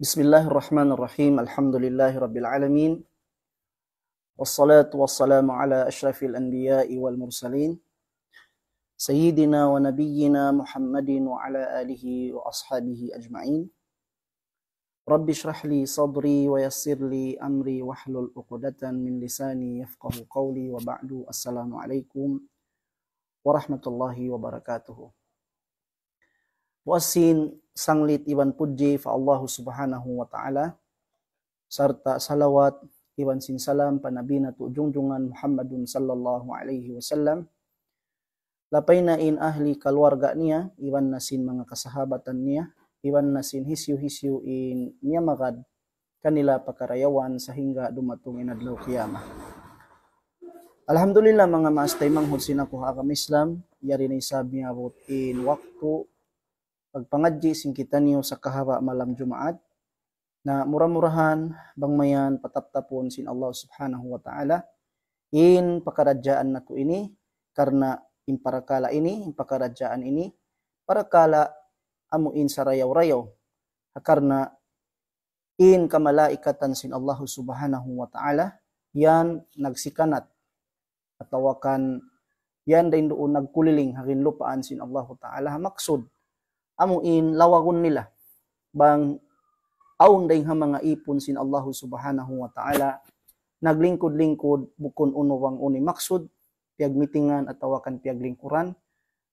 بسم الله الرحمن الرحيم الحمد لله رب العالمين والصلاة والسلام على أشرف الأنبياء والمرسلين سيدنا ونبينا محمد وعلى آله وأصحابه أجمعين رب اشرح لي صدري ويسر لي أمري واحلل عقدة من لساني يفقه قولي وبعد السلام عليكم ورحمة الله وبركاته muasin sanglit iwan puji fa Allah subhanahu wa ta'ala serta salawat iwan sin salam panabi na tujungjungan Muhammadun sallallahu alaihi wasallam lapay na in ahli kalwarga niya iwan na sin mga kasahabatan niya iwan na sin hisyu-hisyu in niya magad kanila pakarayawan sa hingga dumatong inadlaw kiyama. Alhamdulillah mga maastay manghod sinakuha kami Islam, yari na isab niya in waktu pagpangadji kita niyo sa kahawa malam Jumaat na muramurahan bangmayan pataptapon sin Allah subhanahu wa ta'ala in pakarajaan na ini karena imparakala ini pakarajaan ini parakala amu sa rayaw-rayaw karena in kamalaikatan sin Allah subhanahu wa ta'ala yan nagsikanat at tawakan yan din doon nagkuliling harin lupaan sin Allah ta'ala maksud amuin lawagun nila bang aun day nga mga ipon sin Allah subhanahu wa ta'ala naglingkod-lingkod bukon wang uni maksud piagmitingan at tawakan piaglingkuran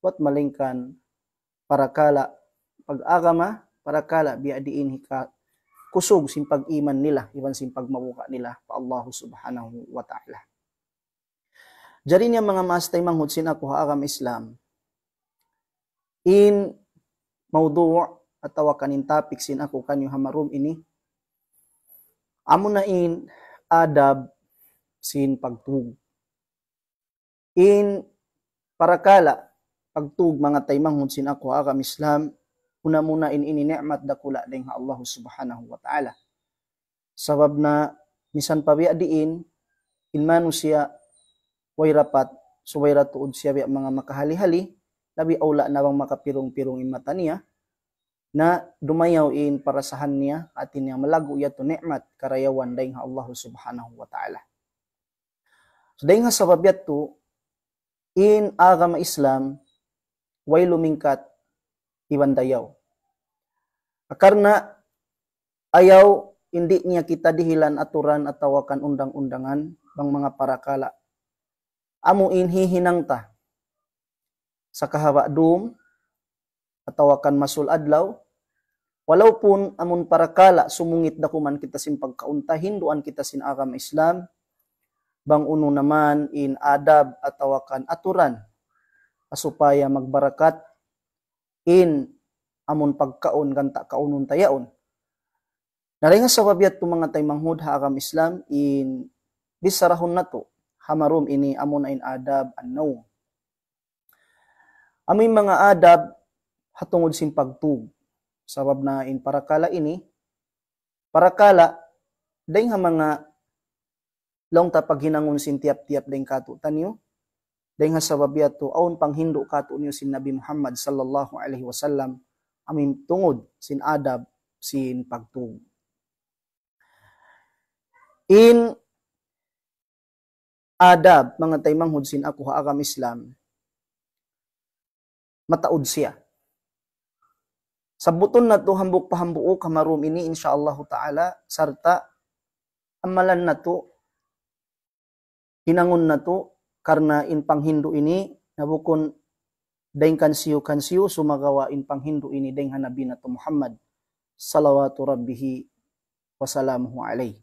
wat malingkan para kala pag-agama para kala biadiin hika kusog sin pag-iman nila iban sin pagmawuka nila pa Allah subhanahu wa ta'ala Jari niya mga mastay manghud sin ako haagam Islam in mawdu' atawa kanin topic sin ako kanyo hamarum ini amo na in adab sin pagtug in parakala pagtug mga taymanghon sin ako ha Islam una muna in ini ni'mat dakula ding Allah subhanahu wa ta'ala sabab na misan pabiya diin inmanu siya way rapat suway siya mga makahali-hali Labi aula na bang makapirong-pirong imata niya na dumayaw in parasahan niya at niya malago yato ni'mat karayawan dahil nga Allah subhanahu wa ta'ala. So dahil nga sabab yato, in agama Islam, way lumingkat iwan dayaw. Karena ayaw hindi niya kita dihilan aturan at tawakan undang-undangan bang mga parakala. Amo inhihinang ta sa kahawa dum atawakan masul adlaw walaupun amun parakala sumungit na kuman kita sin pagkaunta hinduan kita sin agama Islam bang uno naman in adab atawakan aturan asupaya magbarakat in amun pagkaon ganta kaunon tayaon Naringa sa wabiyat po mga taymang hud haagam Islam in bisarahon na to. Hamarum ini amun in adab an naum. Aming mga adab hatungod sin pagtug. Sabab na in parakala ini, parakala, dahil nga mga long tapag hinangon sin tiap-tiap dahil kato niyo, dahil nga sabab yato, aon panghindo kato niyo sin Nabi Muhammad sallallahu alaihi wasallam, amin tungod sin adab, sin pagtug. In adab, mga tay manghud sin ako haagam Islam, mataud siya. Sa buton na to hambok pahambuo oh, kamarum ini insyaallah taala sarta amalan na to hinangon na to karna in panghindu ini nabukon daing kansiyo kansiyo sumagawa in panghindu ini deng hanabi na to Muhammad salawatu rabbihi wa salamuhu alayh.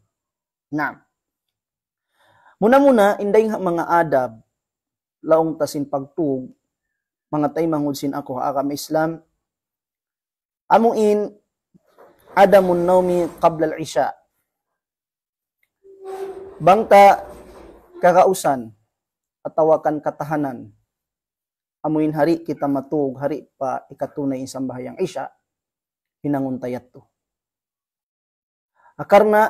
Naam. Muna-muna, inday mga adab, laong tasin pagtug, mga tay mangudsin ako aga may Islam. Amuin adamun naumi kablal isya. isha Bangta kakausan atawakan katahanan. Amuin hari kita matug hari pa ikatunay isambahayang isya hinanguntayat to. Akarna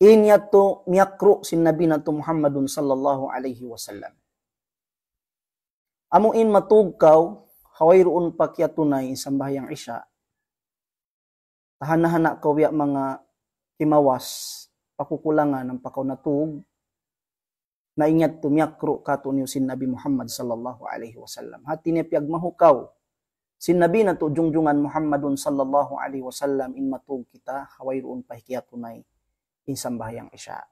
inya to miyakro sin Nabi na to Muhammadun sallallahu alaihi wasallam. Among in matugkaw, hawayroon pa kya tunay sa bahayang isya. Tahanahana kawya mga timawas, pakukulangan ng pakaw na tuog, naingat tumyakro kato niyo sin Nabi Muhammad sallallahu alaihi wasallam. Hati niya piyag sin Nabi na to jungjungan Muhammadun sallallahu alaihi wasallam in matug kita, hawayroon pa kya tunay in bahayang isya.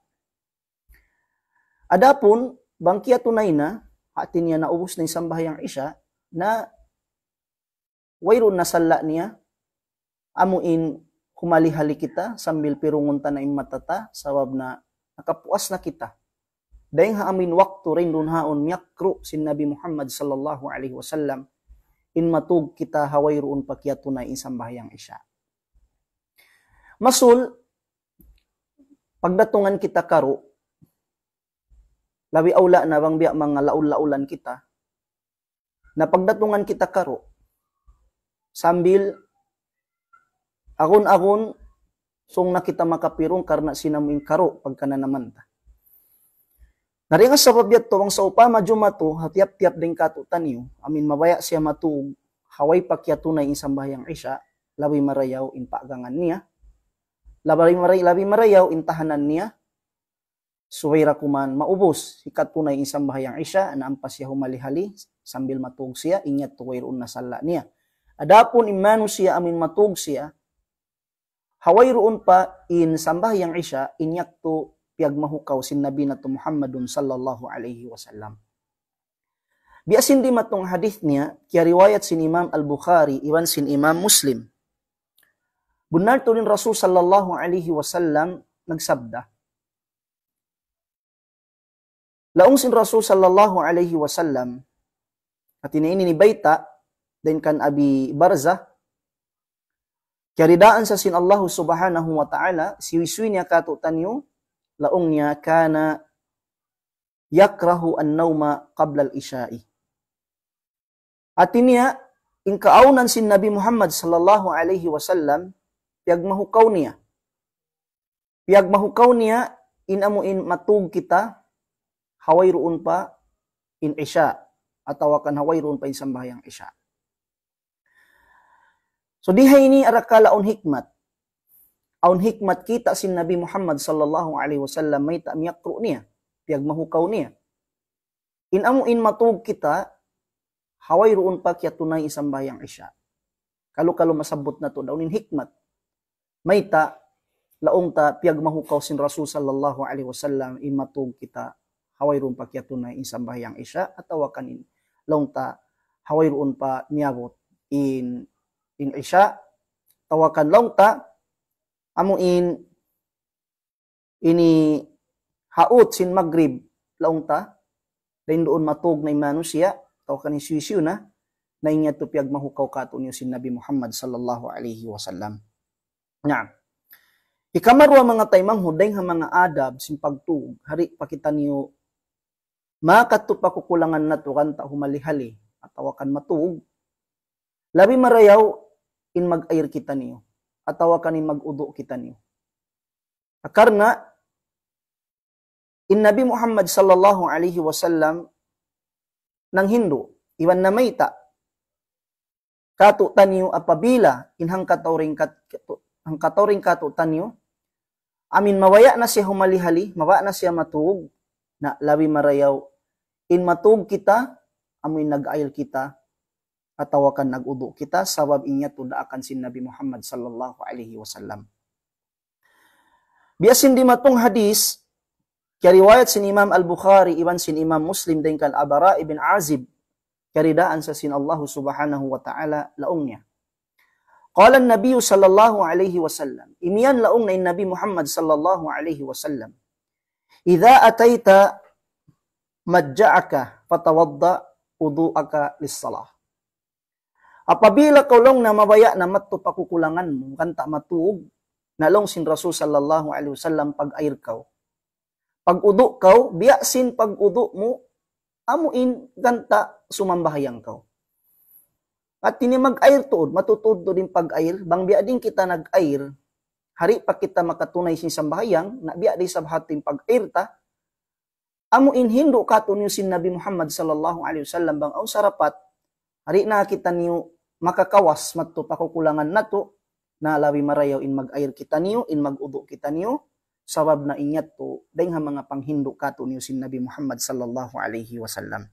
Adapun, bangkiya tunay na, hatin niya naubos na isang bahayang isya na wayrun na sala niya amuin kumalihali kita sambil pirungunta na matata, sawab na nakapuas na kita dayang haamin waktu rin dun haon miyakru sin Nabi Muhammad sallallahu alaihi wasallam in matug kita haway roon pakyato na isang isya. Masul, pagdatungan kita karo, labi aula na bang biya mga laul-laulan kita. Napagdatungan kita karo. Sambil agon-agon sung nakita makapirong karna sinamuing karo pagka na naman ta. Naringa sa pabyat to, sa upama jumato, hatiap-tiap din katutan niyo, amin mabaya siya matug, haway pakyatunay in sambahyang isya, labi marayaw in paagangan niya, labi marayaw, labi marayaw intahanan niya suwira kuman maubos hikat tunay isang bahayang isya na ampas siya humalihali sambil matug siya ingat tuwayron na sala niya adapon imano siya amin matug siya haway pa in sambahyang isya inyak to piag mahukaw sin nabi na to Muhammadun sallallahu alaihi wasallam biasin di matong hadith niya kaya riwayat sin Imam Al-Bukhari iwan sin Imam Muslim Bunar to rin Rasul sallallahu alaihi wasallam nagsabda Laungsin Rasul sallallahu alaihi wasallam at ini ni baita din kan abi barza Karidaan sa sin Allah subhanahu wa ta'ala siwiswi niya katutan yung laong niya kana yakrahu an nauma qabla al-isha'i. At niya in kaunan sin Nabi Muhammad sallallahu alaihi wasallam piag mahukaw niya. Piag mahukaw niya inamo in matug kita hawairu pa in isya atau akan hawairu pa in sembahyang isya. So diha ini arakala on hikmat. Aun hikmat kita sin Nabi Muhammad sallallahu alaihi wasallam may ta miyakru niya, Piyag mahukaw niya. In amu in matug kita hawairu pa kya tunay isambahyang isya. Kalu-kalu masabot na to in hikmat. May ta laong ta piyag mahukaw sin Rasul sallallahu alaihi wasallam in imatug kita hawayron pa kiyatunay in sambahyang isya at tawakanin longta hawayroon pa niyabot in in isya tawakan longta amo in ini haot sin magrib laongta dain doon matog na imano siya tawakan ni sisiu na na inya tupyag mahukaw kato niyo si Nabi Muhammad sallallahu alaihi wasallam. Naam. Ikamarwa mga taymang hudeng ha mga adab sin pagtug hari pakita niyo makatupa kukulangan na tukan ta humalihali at awakan matuog. Labi marayaw in mag-air kita niyo at awakan in mag-udo kita niyo. Akarna, in Nabi Muhammad sallallahu alaihi wasallam ng Hindu, iwan na mayta, katutan niyo apabila inhang katawring kat, ang katawring katutan amin mawaya na siya humalihali, mawa na siya matuog, na labi marayaw In matug kita, amoy nag-ayal kita, atawa kan nag-udu kita, sabab inya tunda akan si Nabi Muhammad sallallahu alaihi wasallam. Biasin di matung hadis, kaya riwayat sin Imam Al-Bukhari, iban sin Imam Muslim, dan kan Abara ibn Azib, karidaan sa sin Allah subhanahu wa ta'ala laongnya. Qala an-nabiy sallallahu alaihi wasallam, imyan laong na Nabi Muhammad sallallahu alaihi wasallam, "Idza ataita majja'aka fatawadda udu'aka lissalah. Apabila kaulong na mabaya na matto pakukulangan mo, kanta matuog, nalong sin Rasul sallallahu alaihi wasallam pag air kaw. Pag udu biya sin pag udu mo, amuin kanta sumambahayang kaw. At mag air tuod, matutuod din pag air, bang biya din kita nag air, hari pa kita makatunay sin sambahayang, na biya din sabhatin pag air ta, Amo inhindo kato niyo sin Nabi Muhammad sallallahu alaihi wasallam bang aw sarapat ari na kita niyo makakawas matto pakukulangan nato na lawi marayaw in mag-air kita niyo in mag-udo kita niyo sabab na inyat to dengha mga panghindo kato niyo sin Nabi Muhammad sallallahu alaihi wasallam.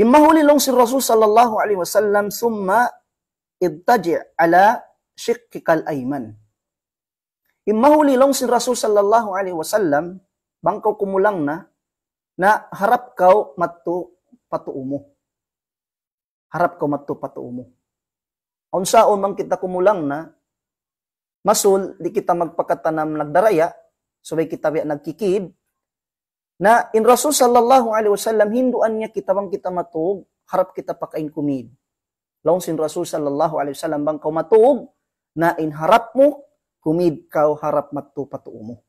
Imahuli long si Rasul sallallahu alaihi wasallam summa ibtaji ala shiqqikal ayman. long si Rasul sallallahu alaihi wasallam bangkaw kumulang na, na harap kau matu patuumo. Harap kau matu patuumo. Unsaon man kita kumulang na, masul, di kita magpakatanam nagdaraya, subay kita biya nagkikid, na in Rasul sallallahu alaihi wasallam, hinduan niya kita bang kita matug, harap kita pakain kumid. Laon sin Rasul sallallahu alaihi wasallam bang kau matug, na in harap mo, kumid kau harap matu patuumo.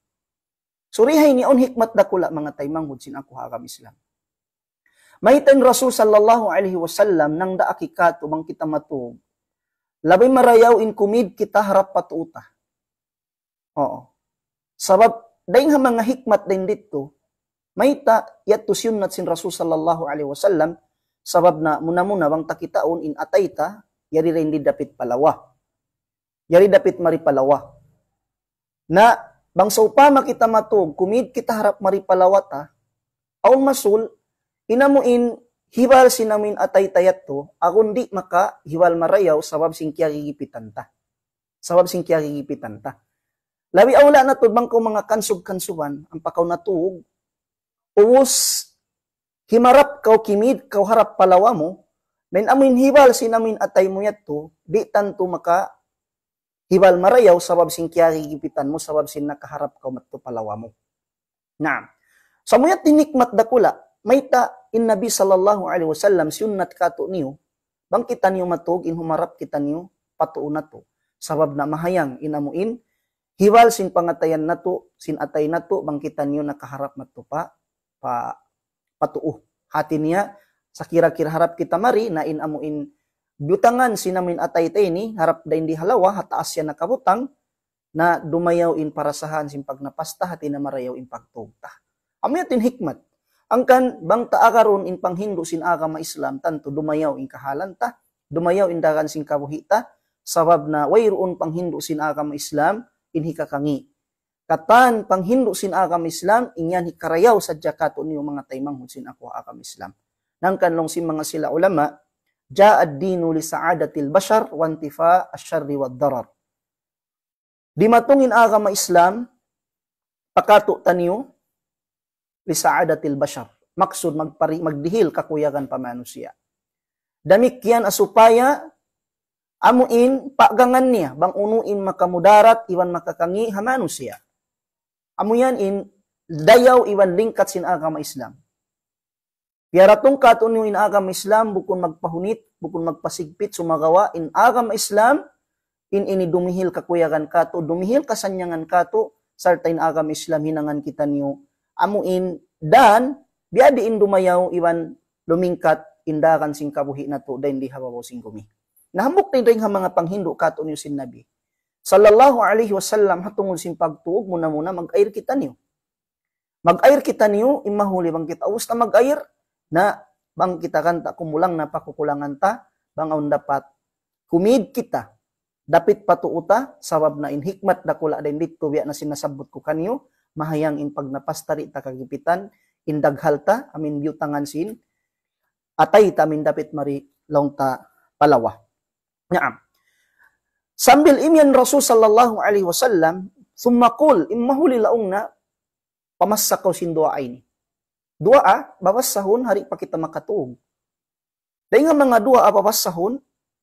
Surihay ni on hikmat da kula mga taymang hudsin ang kuhagam Islam. Maitan Rasul sallallahu alaihi wasallam nang daakika tumang kita matug. Labay marayaw in kumid kita harap patuta. Oo. Sabab dahil nga mga hikmat din dito, maita yatus yun sin Rasul sallallahu alaihi wasallam sabab na muna-muna bang takitaon in atayta yari rin dapit palawa. Yari dapit maripalawa. Na Bang sa makita matog, kumid kita harap maripalawata, ha, aong masul, inamuin, hibal sinamin atay tayat to, akong di maka hiwal marayaw, sabab singkya gigipitan ta. Sabab singkya gigipitan ta. Labi awla na to, bang mga kansug-kansugan, ang pakaw na tuog, uwos, himarap kau kimid, kau harap palawa mo, men amin hibal sinamin atay mo yat to, di tanto maka Hibal marayaw sabab sing kya gigipitan mo sabab sin nakaharap ka matto palawa mo. Na. Sa muya tinikmat dakula, mayta in Nabi sallallahu alaihi wasallam sunnat kato niyo, bangkitan niyo matog in humarap kita niyo patuon to. sabab na mahayang inamuin Hiwal sin pangatayan na to, sin atay na to, bangkitan niyo nakaharap matto pa pa patuo hati niya sa kira-kira harap kita mari na inamuin Butangan sinamin atay tay ni harap da indi halawa hataas yan nakabutang na dumayaw in parasahan sin pagnapasta hati na marayaw in pagtugta. Amin atin hikmat. Ang kan bang taagaron in panghindo sin aga maislam tanto dumayaw in kahalanta, dumayaw in dagan sin kabuhita, sabab na wayroon panghindo sin aga maislam in hikakangi. Katan panghindo sin aga maislam inyan hikarayaw sa jakato niyo mga taymang sin ako aga maislam. Nang kanlong sin mga sila ulama, ja'ad dinu li sa'adatil bashar wa intifa asy-syarri wad-darar. Dimatungin agama Islam pakato taniyo li sa'adatil bashar. Maksud magpari, magdihil kakuyagan pa manusia. Damikian asupaya amuin pagangan niya bang unuin makamudarat iwan makakangi ha manusia. Amuyan in dayaw iwan lingkat sin agama Islam. Piyaratong katunyo in agam Islam bukon magpahunit, bukon magpasigpit sumagawa in agam Islam in ini dumihil kakuyagan kato, dumihil kasanyangan kato sarta in agam Islam hinangan kita niyo amuin dan biadi in dumayaw iwan lumingkat indakan sing kabuhi na to dahil di hababaw sing gumi. Nahambok na ito yung mga panghindo kato niyo sin Nabi. Sallallahu alaihi wasallam hatungol sing pagtuog muna muna mag-air kita niyo. Mag-air kita niyo, imahuli bang kita. Usta mag-air, na bang kita kan tak kumulang na pakukulangan ta bang aun dapat kumid kita dapit patuuta sabab na in hikmat da kula din dito biya na sinasabot ko kanyo mahayang in pagnapastari ta kagipitan indaghal ta amin biutangan sin atay ta min dapit mari long ta palawa naam sambil imyan rasul sallallahu alaihi wasallam summa qul immahu lilaungna pamassa sin duaini Dua a bawas sahun hari pakita makatung. Dengan mga dua apa bawas sahun,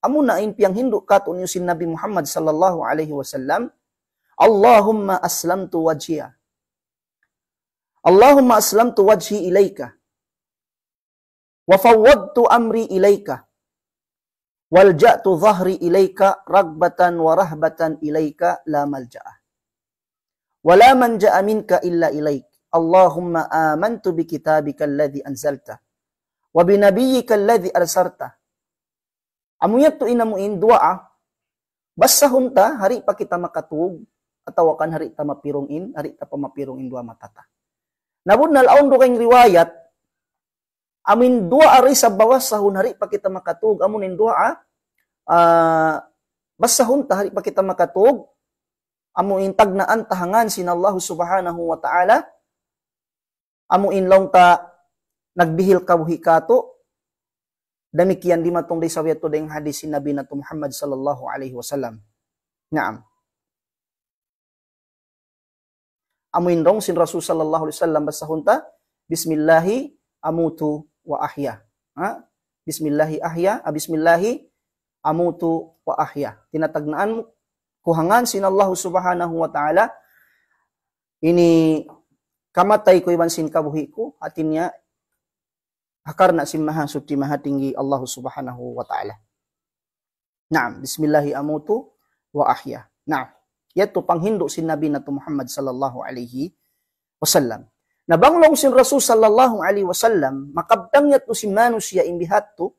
Amunain na piang Hindu katun yusin Nabi Muhammad sallallahu alaihi wasallam, Allahumma aslamtu wajia. Allahumma aslam aslamtu wajhi ilaika. Wa tu amri ilaika. Walja'tu zahri ilaika ragbatan wa rahbatan ilaika la malja'a. Wa la manja'a minka illa ilaika. Allahumma amantu bi kitabika alladhi anzalta wa bi nabiyyika alladhi arsalta. Amuyat to inamuin dua ah. Basta hari pa kita makatuog atawakan hari ta in hari ta in dua matata. Nabud nalaon do kayong riwayat amin dua ari sa bawas sahun hari pa kita makatuog amon in dua ah. Uh, basta humta hari pa kita makatuog amo intagnaan tahangan sin Allah subhanahu wa ta'ala Amu in long ta nagbihil kabuhi kato. Demikian dimatong di sawiyato deng hadis Nabi nato Muhammad sallallahu alaihi wasallam. Naam. Amu in long sin Rasul sallallahu alaihi wasallam basahunta. Bismillahi amutu wa ahya. Ha? Bismillahi ahya. Bismillahi amutu wa ahya. Tinatagnaan kuhangan sin Allah subhanahu wa ta'ala. Ini Kamatai ko iban sin kabuhi ko atinya akar hakarna sin maha subti maha tinggi Allah subhanahu wa ta'ala Naam, bismillahi amutu wa ahya. Naam, yaitu panghindo sin Nabi na Muhammad sallallahu alaihi wasallam. Nabanglong sin Rasul sallallahu alaihi wasallam, makabdang yat si manusia ya tu,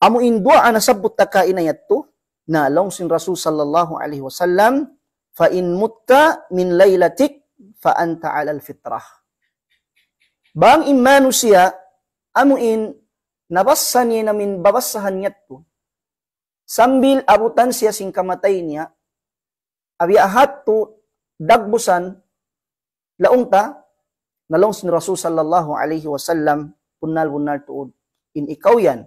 amu indua anasabot taka inayat tu, na long sin Rasul sallallahu alaihi wasallam, fa in mutta min laylatik fa anta alal fitrah. Bang imanu siya, amuin, nabassan niya namin babassahan niya to. Sambil abutan siya sing kamatay niya, abi ahat dagbusan, laungta, nalong ni Rasul sallallahu alaihi wasallam, punal-punal tuod. In ikaw yan,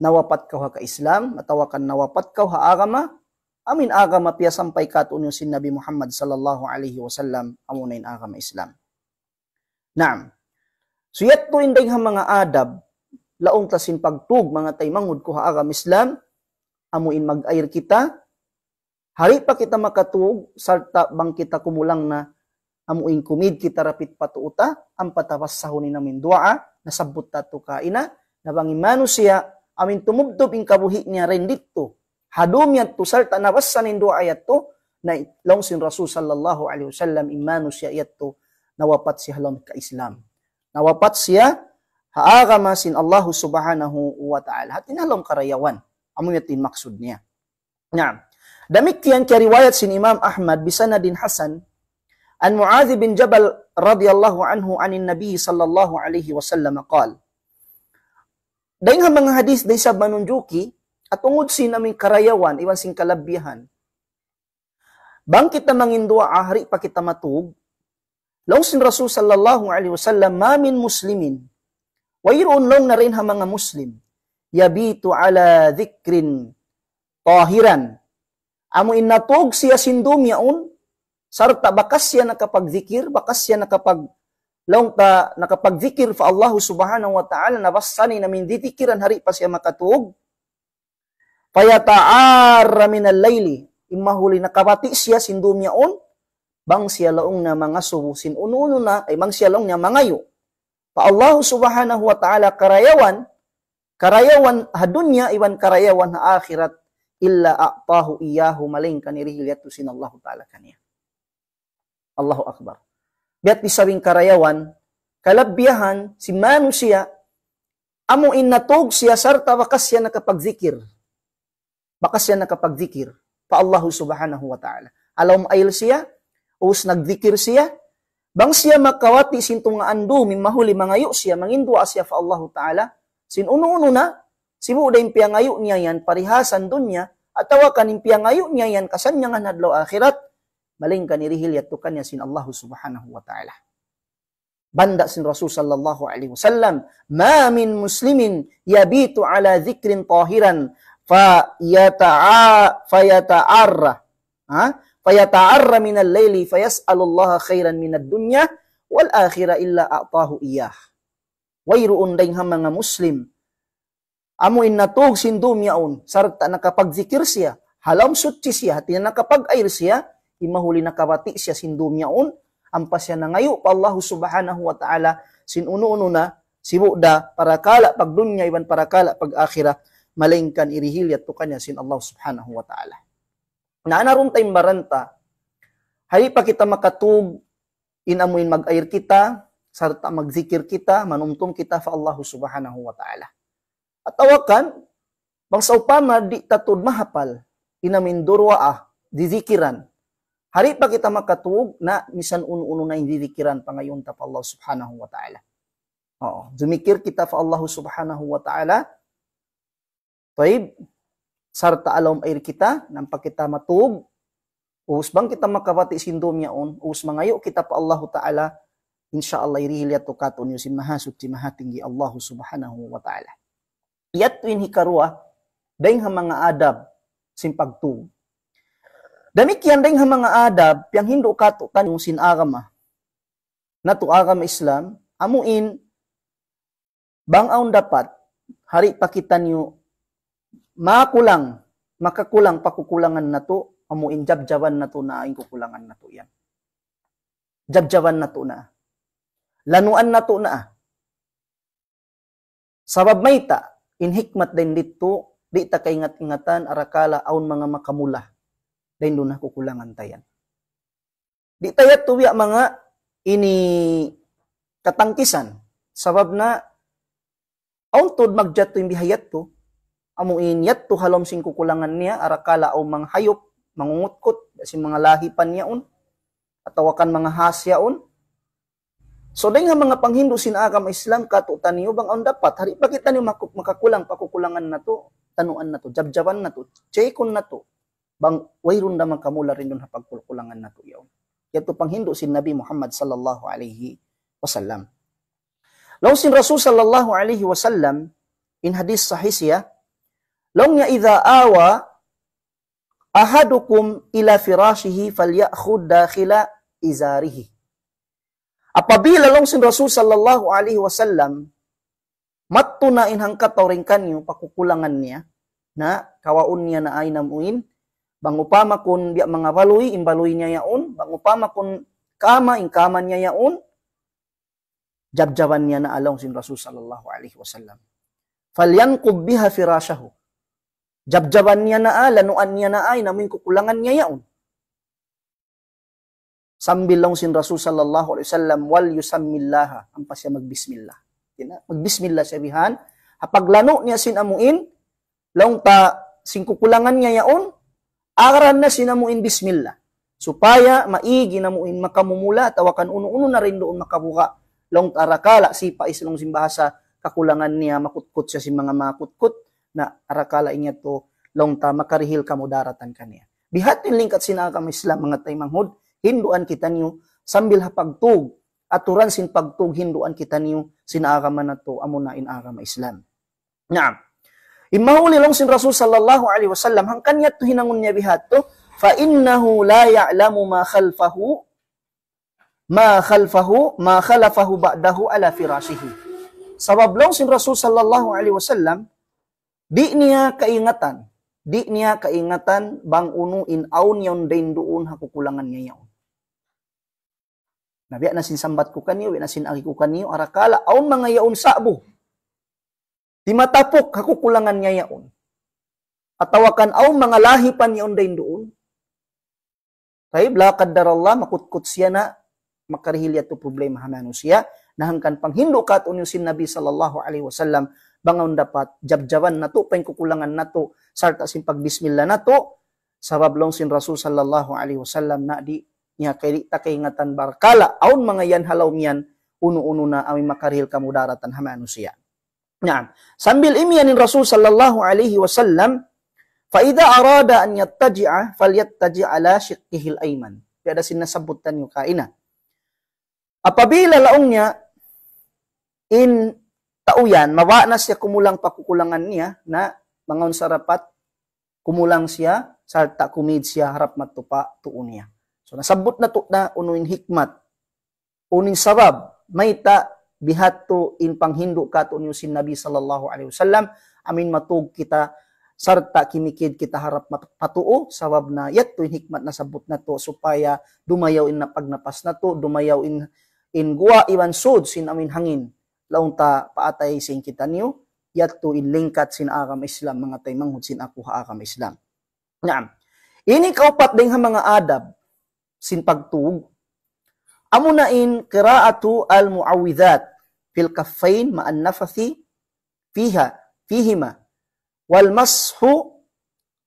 nawapat kau ha ka Islam, natawakan nawapat kau ha agama, amin agama piyasampay katun yung sinabi Muhammad sallallahu alaihi wasallam amunain agama Islam. Naam. So yatto inday nga mga adab laong tasin pagtug mga taymangod ko ha agam Islam amuin mag-ayr kita hari pa kita makatug salta bang kita kumulang na amuin kumid kita rapit patuuta ang patawas sahunin namin dua nasabot tato kaina nabangimano manusia, amin tumubdob in kabuhi niya rin dito hadumiyat tu sarta nawassan indo ayat tu na long sin Rasul sallallahu alaihi wasallam imanu siya ayat tu nawapat siya halom ka Islam. Nawapat siya haagama sin Allah subhanahu wa ta'ala. Hatin halom karayawan. amun yatin maksud niya. Naam. Damik yan riwayat sin Imam Ahmad bisanadin Hasan an Muadh bin Jabal radhiyallahu anhu anin Nabi sallallahu alaihi wasallam qala Daing mga hadis day sa manunjuki at ungod sinaming karayawan, iwan sing kalabihan. Bangkit kita mangindua ahari pa kita matug? Laong sin Rasul sallallahu alaihi wasallam, mamin muslimin. Wairoon long na rin ha mga muslim. Yabitu ala dhikrin tahiran. Amo innatog siya sindum yaon, sarta bakas siya nakapagdikir, bakas siya nakapag long ta nakapagdikir fa Allah subhanahu wa ta'ala nabassani na min didikiran hari pa siya makatug Payataara min al-layli. Imahuli nakabati siya sindum niya on. Bang siya na mga subusin. Ununo na ay mang siya laong niya mangayo. Pa Allah subhanahu wa ta'ala karayawan. Karayawan ha hadunya iwan karayawan ha akhirat. Illa a'tahu iyahu maling kanirihilyat sin Allah ta'ala kaniya. Allahu Akbar. Biat disawing karayawan, kalabyahan, si manusia, siya, amuin natog siya sarta wakas siya nakapagzikir baka siya nakapagdikir pa Allah subhanahu wa ta'ala. Alam ayil siya, us nagdikir siya, bang siya makawati sintungaan do, min mahuli mangayo siya, mangindua siya fa Allah ta'ala, sin uno na, simu da impiangayo niya yan, parihasan dunya, at tawakan impiangayo niya yan, kasan niya nga nadlaw akhirat, maling ka nirihil yatukan niya sin Allah subhanahu wa ta'ala. Banda sin Rasul sallallahu alaihi wasallam, ma min muslimin yabitu ala zikrin tahiran, fa yata'a fa yata'arra ha fa yata'arra min al-layli fa Allah khairan min ad-dunya wal akhirah illa a'tahu iyah wayru unday nga mga muslim amo innatog sindum yaon sarta nakapagzikir siya halam sutti siya tinan nakapag-ayr siya imahuli nakabati siya sindum yaon ampas siya na ngayo pa Allah subhanahu wa ta'ala sinuno-uno na sibuda para kala pag dunya iban para kala pag akhirah malaingkan tukanya sin Allah subhanahu wa ta'ala. Naanaron tayong maranta, hay pa kita makatug, inamuin mag-air kita, sarta magzikir kita, manumtum kita fa Allah subhanahu wa ta'ala. At awakan, bangsa upama di tatud mahapal, inamin durwa ah, dizikiran, Hari pa kita makatug na misan uno-uno na indidikiran pa ngayon pa Allah subhanahu wa ta'ala. Oo. Dumikir kita fa Allah subhanahu wa ta'ala Taib, sarta alam air kita, nampak kita matug, usbang kita makawati sindom yaon, uus mangayo kita pa Allah Ta'ala, insyaallah irihilya tukaton yung simahasot simahatinggi Allah Subhanahu wa Ta'ala. Iyat tuin hikarwa, dahing ha mga adab, simpagtug. Damikyan dahing ha mga adab, piyang hindu kato tanong sinagama, na to agama Islam, amuin, bangaon dapat, hari pakitan nyo makulang, makakulang pakukulangan na to, amuin jabjawan na to na aing kukulangan na to yan. Jabjawan na to na. Lanuan na to na. Sabab may ta, inhikmat din dito, di ta kaingat-ingatan, arakala, aun mga makamula. Dahil doon na kukulangan tayan. Di tayo tuwiya mga ini katangkisan. Sabab na, aun tod magjat to yung bihayat to, amuin yat to halom sing kukulangan niya arakala o mga hayop mangungutkot si mga lahi pa niyaon atawakan mga hasyaon so day nga mga panghindu sinagam Islam katutan niyo bang ang dapat hari pa kita niyo makakulang pakukulangan na to tanuan na to jabjaban na to checkon na to bang wayron da makamula rin dun hapagkulangan na to yaw yato panghindu sin Nabi Muhammad sallallahu alaihi wasallam Law sin Rasul sallallahu alaihi wasallam in hadis sahih siya Laungnya idza awa ahadukum ila firashihi falyakhud dakhila izarihi. Apabila long sin Rasul sallallahu alaihi wasallam mattunain hangkat tawringkan yung pakukulangan niya na kawaon niya na ay namuin bang upama kun biya mga baluy imbaluy niya yaon bang kun kama ingkaman niya yaon jabjaban niya na along sin Rasul sallallahu alaihi wasallam falyanqub biha firashahu Jabjaban niya naa, ah, lanuan niya naa, namin kukulangan niya yaon. Sambil lang sin Rasul sallallahu alaihi wasallam wal yusammillaha ang pasya magbismillah. Kina magbismillah siya bihan. Hapag lano niya sin amuin, long ta sing kukulangan niya yaon, aran na sinamuin bismillah. Supaya maigi na muin makamumula, tawakan uno-uno na rin doon makabuka. Long tarakala, sipa islong simbahasa, kakulangan niya, makutkot siya si mga makutkot na arakala inya to long ta makarihil kamo daratan kaniya. Bihatin lingkat sina kami Islam mga tay hinduan kita niyo sambil hapagtug aturan sin pagtug hinduan kita niyo sinaagaman na to amo na inagama Islam. Naam. Imauli long sin Rasul sallallahu alaihi wasallam hang kanya to hinangon niya to fa innahu la ya'lamu ma khalfahu ma khalfahu ma khalafahu ba'dahu ala firasihi. Sabab long sin Rasul sallallahu alaihi wasallam Di niya kaingatan, di niya kaingatan bang uno in aun yon din doon hakukulangan niya yon. Nabi na sinsambat ko kaniyo, na sinagi ko kaniyo, arakala, aun mga yaon sabo. Di matapok hakukulangan niya yaon. Atawakan aun mga lahi pa niyon din doon. Taib, la kaddarallah, makutkot siya na makarihilya to problema hanano nahangkan panghindo ka at unyosin Nabi sallallahu alaihi wasallam, bangon dapat jabjaban nato pengkukulangan nato sarta simpag bismillah nato long sin Rasul sallallahu alaihi wasallam na di nya kay ta kaingatan barkala aun mga yan halaw mian uno-uno na ami makaril kamu daratan manusia Naam. Sambil imianin Rasul sallallahu alaihi wasallam Faida arada an yattaji'a falyattaji' ala shiqqihil ayman. Kada sinasabutan yung kaina. Apabila laungnya in tauyan, mawa na siya kumulang pakukulangan niya na mangaon sa rapat, kumulang siya, salta kumid siya, harap matupa, tuon niya. So nasabot na to na unuin hikmat, unin sabab, may ta, bihat to in panghindo ka to niyo sinabi sallallahu alaihi wasallam, amin matug kita, sarta kimikid kita harap patuo, sabab na yat to hikmat na sabot na to, supaya dumayaw in na pagnapas na to, dumayaw in in guwa iwan sod sin amin hangin launta paatay sa inkitanyo yatto ilingkat sin agam Islam mga tay manghudsin ako ha agam Islam. Naam. Ini kaupat ding mga adab sin pagtuog. Amo na qiraatu al muawwidat fil kaffain ma'an nafathi fiha fihima wal mashu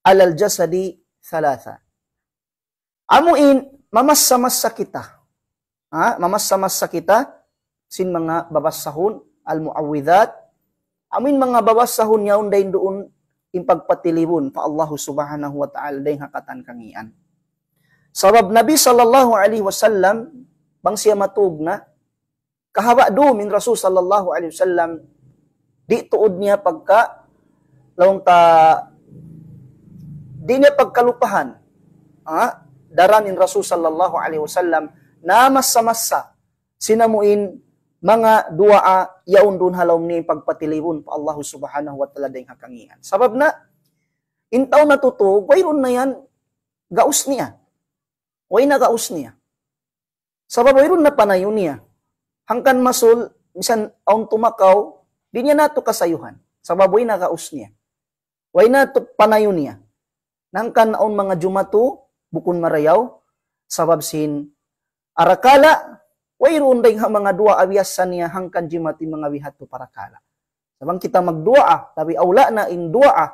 alal jasadi thalatha. Amuin, in mamasa kita. Ha? Mamasa-masa kita sin mga babasahon al muawwidat amin mga babasahon yaon dayon doon impagpatilibon pa Allahu subhanahu wa ta'ala dayon hakatan kangian sabab nabi sallallahu alaihi wasallam bang siya matug na kahawa do min rasul sallallahu alaihi wasallam di tuod niya pagka lawang ta di niya pagkalupahan ah, daranin rasul sallallahu alaihi wasallam na masamasa sinamuin mga dua yaon dun halaw ni pagpatilibon pa Allah subhanahu wa ta'ala ding hakangian Sabab na, intaw na tuto, wayron na yan, gaus niya. Way na gaus niya. Sabab wayron na panayon niya. Hangkan masul, misan aon tumakaw, di niya nato kasayuhan. Sabab way na gaus niya. Way na to panayon niya. Nangkan aon mga jumato, bukun marayaw, sabab sin arakala, Wayroon dahing mga dua awiasan niya hangkan jimati mga wihat to para kala. Sabang kita magdua, ah, tabi aula na in dua. Ah.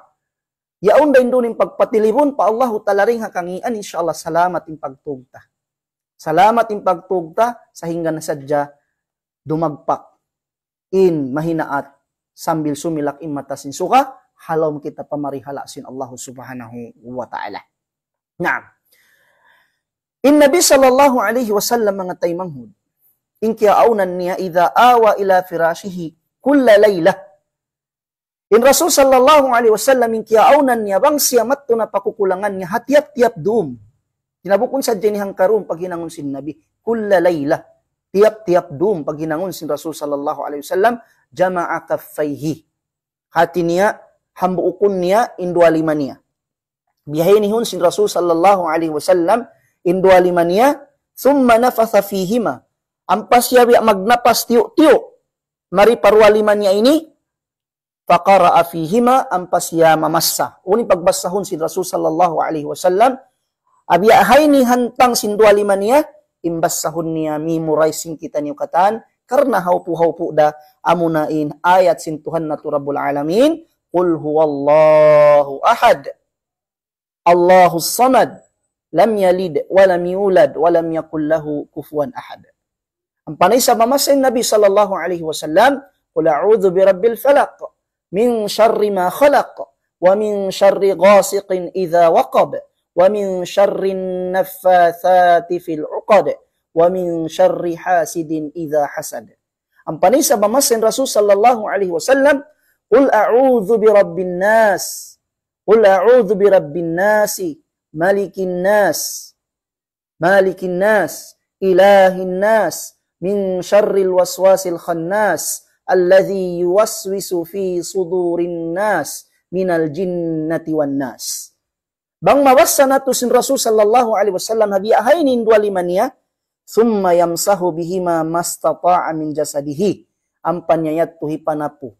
Yaon dahing doon pagpatilibon pa Allah talaring hakangian insyaAllah salamat in pagtugta. Salamat in pagtugta sa hingga nasadya dumagpak in mahinaat sambil sumilak in matasin suka halom kita pamarihalasin Allah subhanahu wa ta'ala. Naam. In Nabi sallallahu alaihi wasallam mga tay manghud inkiaunan niya idha awa ila firashihi kulla laylah. In Rasul sallallahu alaihi wasallam inkiaunan niya bang siyamat to na pakukulangan niya hatiap-tiap dum. Tinabukon sa jenihang karon pag hinangon sin Nabi kulla laylah. Tiap-tiap dum pag hinangon sin Rasul sallallahu alaihi wasallam jama'a kaffaihi. Hati niya hambuukon niya indualima niya. Bihaynihon sin Rasul sallallahu alaihi wasallam indualima niya thumma nafatha fihima Ampas wiak magnapas tiuk-tiuk. Mari parwalimannya ini. Fakara afihima ampas siya mamassa. Oh, ini pagbasahun si Rasul sallallahu alaihi wasallam. Abi hay ni hantang sindualiman niya. Imbas sahun niya murai sing kita niyo Karena haupu-haupu da amunain ayat natu Rabbul alamin. Qul huwallahu ahad. Allahus samad. Lam yalid walam yulad walam yakul lahu kufuan ahad. Empanai sama masa Nabi sallallahu alaihi wasallam, "Qul a'udzu birabbil falaq min syarri ma khalaq wa min syarri ghasiqin idza waqab wa min syarri naffatsati fil 'uqad wa min syarri hasidin idza hasad." Empanai sama masa Rasul sallallahu alaihi wasallam, "Qul a'udzu birabbin nas" Qul a'udzu birabbin nasi malikin nas malikin nas ilahin nas min syarril waswasil khannas alladhi yuwaswisu fi sudurin nas minal jinnati wan nas. Bang mawassana tusin Rasul sallallahu alaihi wasallam habi ahainin dua limania ya, thumma yamsahu bihima mastata'a min jasadihi ampannya yatuhi panapu.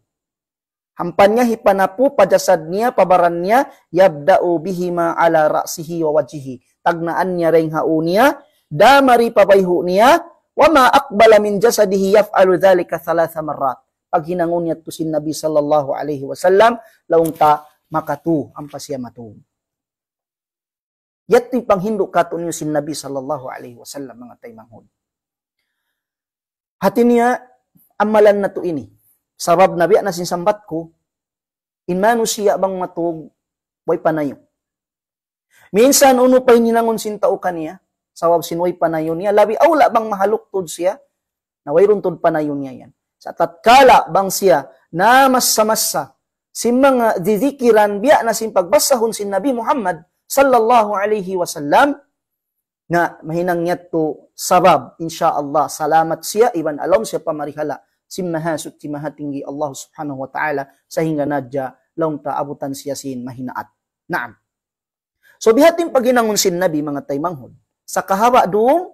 Ampannya hipanapu pada sadnya pabarannya yabda'u bihima ala ra'sihi wa wajihi. Tagnaannya reng haunia damari papaihunia وَمَا أَقْبَلَ مِنْ جَسَدِهِ يَفْعَلُ ذَلِكَ ثَلَاثَ مَرَّاتٍ Pag hinangon niya to si Nabi sallallahu alaihi wasallam, laong ta makatu ang pasya matu. Yatto'y panghindo kato niyo si Nabi sallallahu alaihi wasallam mga tay manghod. Hati niya, amalan na to ini. Sabab nabi na sinsambat ko, inmano siya bang matug, way panayo. Minsan uno pa'y sin tao kaniya, sawab sinway panayon niya labi awla ah, bang mahaluktod siya nawayron tod panayon niya yan sa tatkala bang siya na masamasa si mga didikiran biya na sin pagbasahon sin Nabi Muhammad sallallahu alaihi wasallam na mahinang niya to sabab insyaallah salamat siya iban alam siya pamarihala simmaha sutti mahatinggi Allah subhanahu wa ta'ala sehingga nadya laong taabutan siya sin mahinaat naam So bihatin pag sin Nabi mga taymanghod, sa kahaba doom,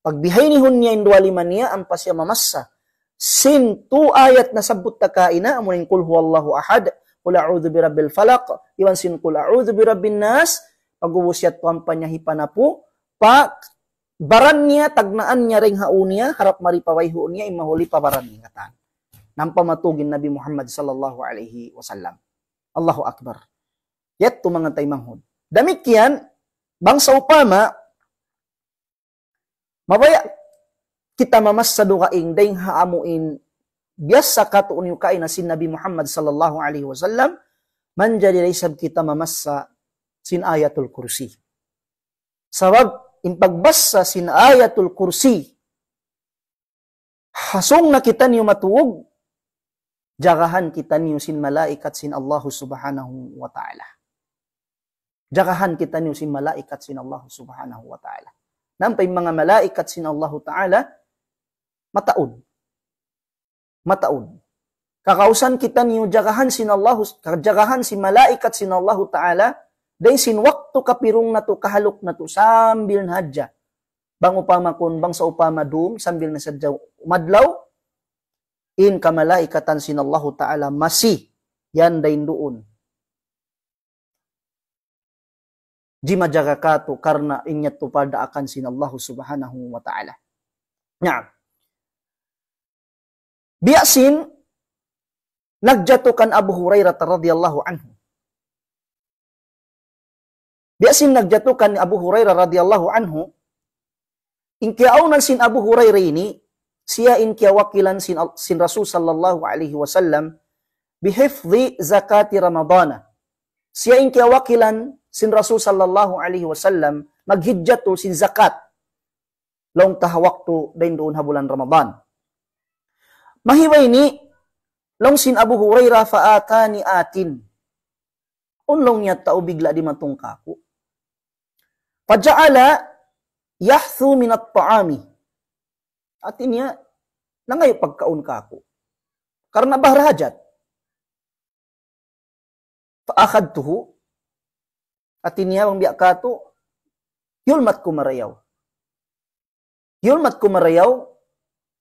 pagbihay ni hunya indwali mania ang pasya mamassa. Sin tu ayat na sabot ta kaina amo ning kul huwallahu ahad, kul a'udhu bi rabbil falaq, iwan sin kul a'udhu bi rabbin nas, pagubusyat tuan panya hipanapu, pa baran niya tagnaan niya ring haun niya harap maripaway huon niya imahuli pa baran ingatan. Nang pamatugin Nabi Muhammad sallallahu alaihi wasallam. Allahu akbar. Yet tumangantay manghod. Demikian, bangsa upama, Mabaya kita mamas sa dukaing dayng haamuin biasa sa katuon yung kain na sin Nabi Muhammad sallallahu alaihi wasallam man jadi kita mamas sa sin ayatul kursi. Sabab impagbasa sin ayatul kursi hasong na kita niyo matuog jagahan kita niyo sin malaikat sin Allah subhanahu wa ta'ala. Jagahan kita niyo sin malaikat sin Allah subhanahu wa ta'ala nampay mga malaikat sin Allah Ta'ala, mataud mataud Kakausan kita niyo jagahan sin Allah, jagahan si malaikat sin Allah Ta'ala, day sin wakto kapirong na to, kahalok na to, sambil na Bang upama kun, bang sa upama dum, sambil na sadya madlaw, in kamalaikatan sin Allah Ta'ala, masih yan dahin doon jimajagakatu karena ingat pada akan sin Allah subhanahu wa ta'ala. Nah. Biasin nagjatukan Abu Hurairah radhiyallahu anhu. Biasin nagjatukan Abu Hurairah radhiyallahu anhu. Inkiaunan sin Abu Hurairah ini sia inkia wakilan sin, sin Rasul sallallahu alaihi wasallam bihifzi zakati Ramadana. Sia inkia wakilan sin Rasul sallallahu alaihi wasallam maghijjatu sin zakat long tah waktu dain doon bulan Ramadan. Mahiwa ini long sin Abu Hurairah faatani atin. Unlong nya tau bigla di matung kaku. Paja'ala yahthu minat ta'ami. Atinya inya, nangayo kaku. Karena bahrajat. akhadtuhu at tiniyawang biya kato, yulmat kumarayaw. Yulmat kumarayaw,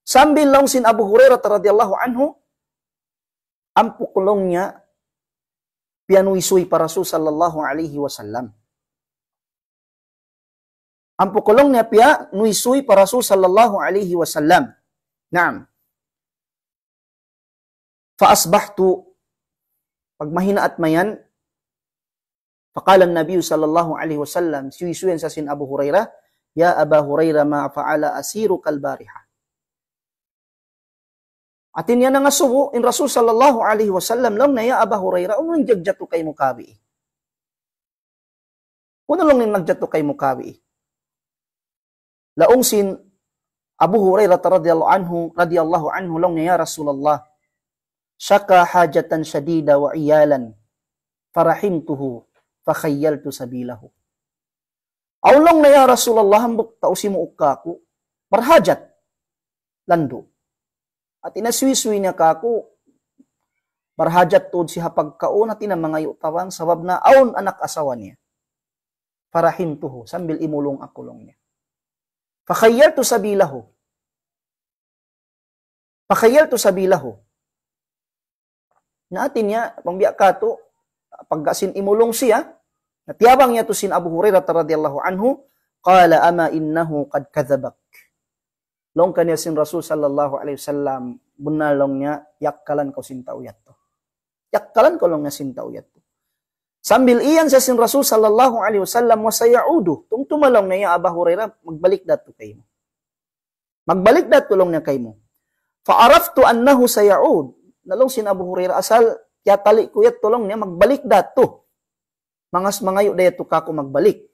sambil lang sin Abu Hurairah radhiyallahu anhu, ang pukulong niya, pianuisoy para su sallallahu alaihi wasallam. Ang pukulong niya pia, para su sallallahu alaihi wasallam. Naam. Faasbahtu, pag mahina at mayan, فقال النبي صلى الله عليه وسلم سيسوين ساسين أبو هريرة يا أبا هريرة ما فعل أسيرك البارحة Atin yan ang asubo, in Rasul sallallahu alaihi wasallam lang na ya Aba Huraira, unang ano jagjato kay Mukabi. Kuno lang ning nagjato kay Mukabi. Laong sin Abu Huraira radhiyallahu anhu, radhiyallahu anhu lang niya Rasulullah. Shaka hajatan shadida wa iyalan. Farahimtuhu fakhayaltu sabilahu. Aulong na ya Rasulullah hambok tausimu ukkaku, marhajat, lando. At inaswiswi niya kaku, marhajat tod si hapagkaon at ina mga sabab na aun anak asawa niya. Parahin tuho, sambil imulong akulong niya. Fakhayaltu sabilahu. Fakhayaltu sabilahu. Na atin niya, pangbiyak ka to, pagkasin imulong siya, natiyabang niya to sin Abu Hurairah radhiyallahu anhu, qala ama innahu qad kadhabak. Long kaniya sin Rasul sallallahu alaihi wasallam, bunalong niya, yakkalan ko sin tauyat to. Yakkalan ko long niya sin tauyat to. Sambil iyan sa sin Rasul sallallahu alaihi wasallam, wasayaudu, tung tumalong niya Abu Hurairah, magbalik dato kayo. Magbalik dato long niya Fa araftu annahu sayaud. Nalong sin Abu Hurairah asal kaya tali kuyat tulong niya magbalik dato. Mangas mangayo da dayato ka ko magbalik.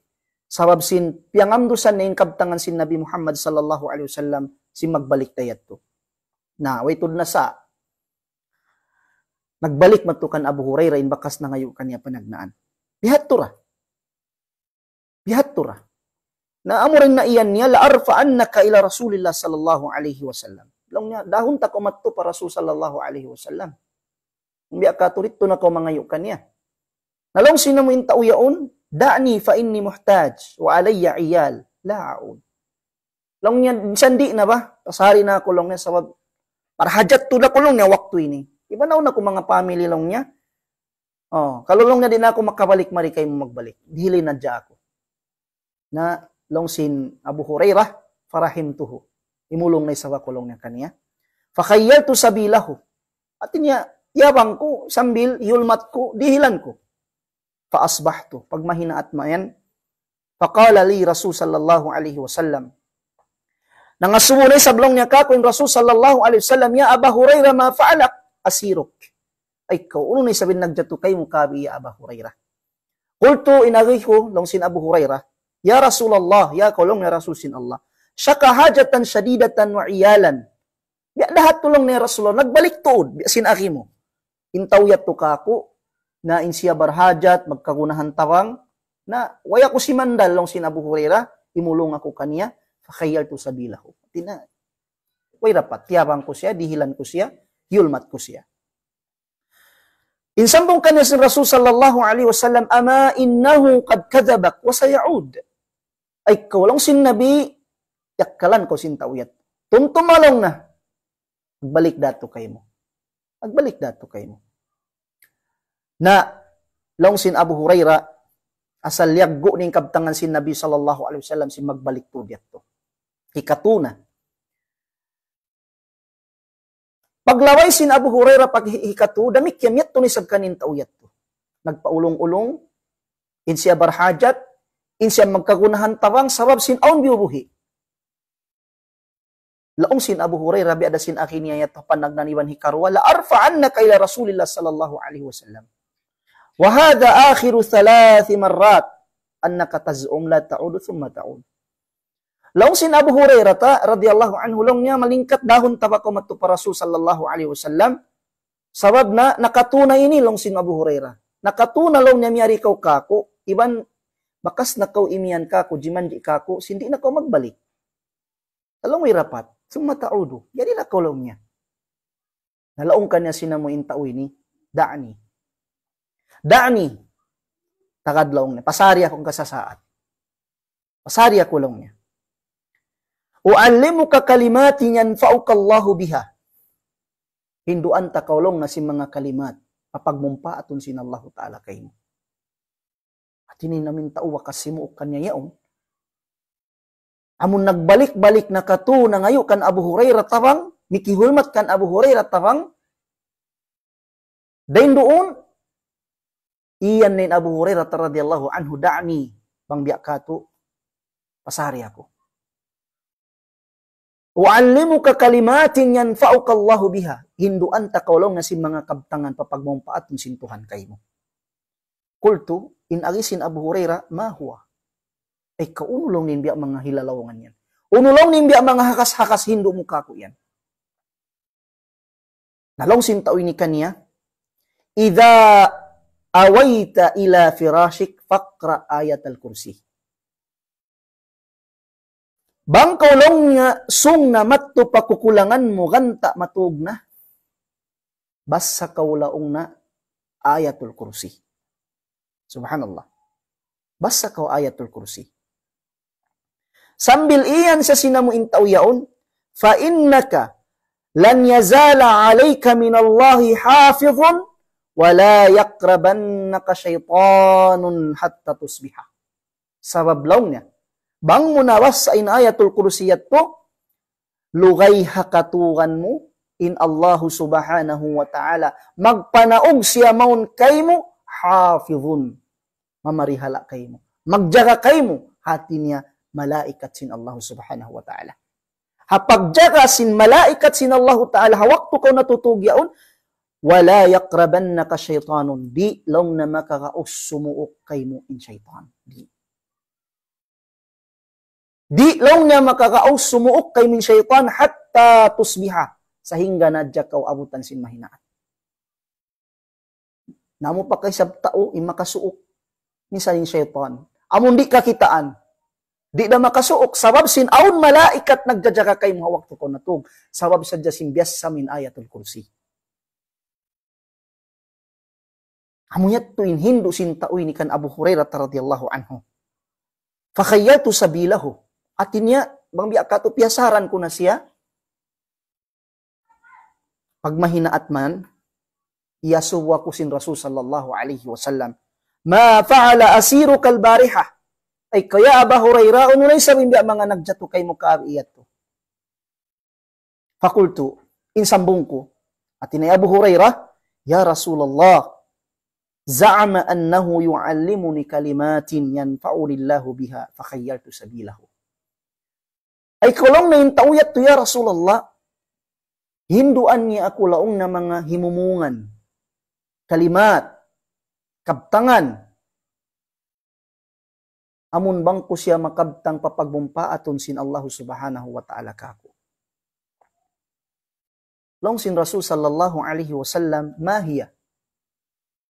Sabab sin piangamdusan na kabtangan sin Nabi Muhammad sallallahu alaihi wasallam si magbalik dayato. Na waytod na sa nagbalik matukan Abu Hurairah in bakas na ngayo kaniya panagnaan. Bihatura. Bihatura. Na tura. na iyan niya, laarfaan na ka ila Rasulillah sallallahu alaihi wasallam. Lang dahon ta ko matto para Rasul sallallahu alaihi wasallam. Biya katurit to na ko mangayo kaniya. Nalong sino mo inta uyaon? Da'ni fa inni muhtaj wa alayya iyal la'aun. Long niya, sandi na ba? Pasari na ako long niya sabab. Parhajat hajat to na kulong niya waktu ini. Iba na una ko mga family long niya. Oh, kalulong na din ako makabalik mari kay magbalik. Dili na dya ako. Na long sin Abu Hurairah farahimtuhu. Imulong na isa kulong niya kaniya. Fakayyaltu sabilahu. At niya yabang ko, sambil, yulmat ko, dihilan ko. Faasbahto, pag mahina at mayan, faqala li Rasul sallallahu alaihi wasallam, Nangasumunay sa blong niya ka kung Rasul sallallahu alaihi wasallam ya Aba Hurairah ma fa'alak asirok. Ay ka, uno na sabihin nagjato kay mukabi ya Aba Hurairah. Kulto inagay ko long sin Abu Hurairah, ya Rasulallah, ya kolong na Rasul sin Allah. Syaka hajatan syadidatan wa iyalan. Biya lahat tulong ni Rasulullah, nagbalik tuod, biya sin mo intawiyat to kako, na insiya barhajat, magkagunahan tawang, na waya ko si mandal long si Abu Huraira, imulong ako kaniya, fakayal to sa bilaho Tina, way rapat, tiyabang ko siya, dihilan ko siya, yulmat ko siya. Insambong kanya si Rasul sallallahu alaihi wasallam, ama innahu qad kadabak wa sayaud. Ay kawalong sin Nabi, yakkalan ko sin tawiyat. Tumtumalong na, balik dato kay mo. Magbalik dato kayo. Na long sin Abu Huraira asal yaggo ning kabtangan sin Nabi sallallahu alaihi wasallam si magbalik po to. Hikatuna. Paglaway sin Abu Huraira pag ikatu damit kemyat to ni sab kanin tauyat Nagpaulong-ulong in siya barhajat in siya magkagunahan tawang sabab sin aun biubuhi laungsin Abu Hurairah bi ada sin akhini akhirnya ya panagnaniwan hikarwa la arfa'annaka ila Rasulillah sallallahu alaihi wasallam. Wa hadha akhiru thalath marrat annaka taz'um la ta'ud thumma ta'ud. Laungsin Abu Hurairah ta radhiyallahu anhu longnya malingkat dahon tabako matu para Rasul sallallahu alaihi wasallam. Sabab na nakatuna ini longsin Abu Hurairah. Nakatuna long niya miyari kau kako iban bakas na kau imian kako jiman di kako sindi na kau magbalik. Talong rapat. Summa ta'udu. Jadilah kau laungnya. Nalaong ka niya sinamo intawini. Da'ni. Da'ni. takad laong niya. Pasari akong kasasaat. Pasari ako laong niya. U'allimuka kalimati yanfa'uka biha. Hinduan ta kaulong na si mga kalimat. Papagmumpa atun sinallahu Ta'ala kay mo. At ini namin tauwa kasi mo kanya yaong. Um. Amun nagbalik-balik na kato na ngayo kan Abu Hurairah tabang, mikihulmat kan Abu Hurairah tabang, dain doon, iyan nin Abu Hurairah radhiyallahu anhu da'ni bang biak kato, pasari ako. Wa'allimuka kalimatin yanfa'uka Allahu biha. Hinduan takawlaw nga sin mga kabtangan papagmumpaat ng sintuhan kay mo. Kultu, in arisin Abu Hurairah, ma huwa? Eh ka unulong nin biya mga hilalawangan yan. Unulong nin biya mga hakas-hakas hindu mukha ko yan. Nalong sintawin ini kaniya. Idza awaita ila firashik fakra ayat al-kursi. Bang kaulong nga sung na matto pakukulangan mo ganta matug na. Basta kaulaong na ayatul kursi. Subhanallah. Basta kau ayatul kursi. Sambil iyan sa sinamuintaw intawyaon, fa innaka lan yazala alayka min Allahi hafizun wala yakrabannaka syaitanun hatta tusbiha. Sabab law niya. Bang munawas sa inayatul kursiyat po, lugay hakaturan mo in Allah subhanahu wa ta'ala. Magpanaog siya maun kay mo, hafizun. Mamarihala kay mo. Magjaga kay mo, hati niya malaikat sin Allah subhanahu wa ta'ala. Hapagdyaka sin malaikatsin Allah ta'ala, hawakto ka natutugyaon, wala yakrabannaka syaitanun, di long na makakaos sumuok kay mo in syaitan. Di. Di long na makakaos sumuok kay min syaitan hatta tusbiha, sa hingga nadya kaw abutan sin mahinaan. Namo pa kay sabtao, imakasuok, minsan yung syaitan. Amon di kakitaan, Di na makasuok. Sabab aun malaikat nagdadya kay mga wakto ko natug. Sabab sadya simbias sa min ayatul kursi. Amuyat tuin hindu sintaoy ni kan Abu Hurairah radhiyallahu anhu. Fakhayyatu sabilahu. atinya bang biya kato piyasaran ko na siya. Pag mahinaat man, iyasuwa ko sin Rasul sallallahu alaihi wasallam. Ma fa'ala asiru kalbariha. Ay kaya Aba Huraira, ano na sabi niya mga nagjato kay mo kaariyat to. Fakultu, insambong ko. At inay Abu Huraira, Ya Rasulullah, za'ama annahu yu'allimuni kalimatin yanfa'uni Allahu biha, fakhayyaltu sabilahu. Ay kulong na intauyat to ya Rasulullah, hinduan niya ako laong na mga himumungan, kalimat, kaptangan, amun bangko siya makabtang papagbumpa aton sin Allah subhanahu wa ta'ala kako. Long sin Rasul sallallahu alaihi wasallam mahiya.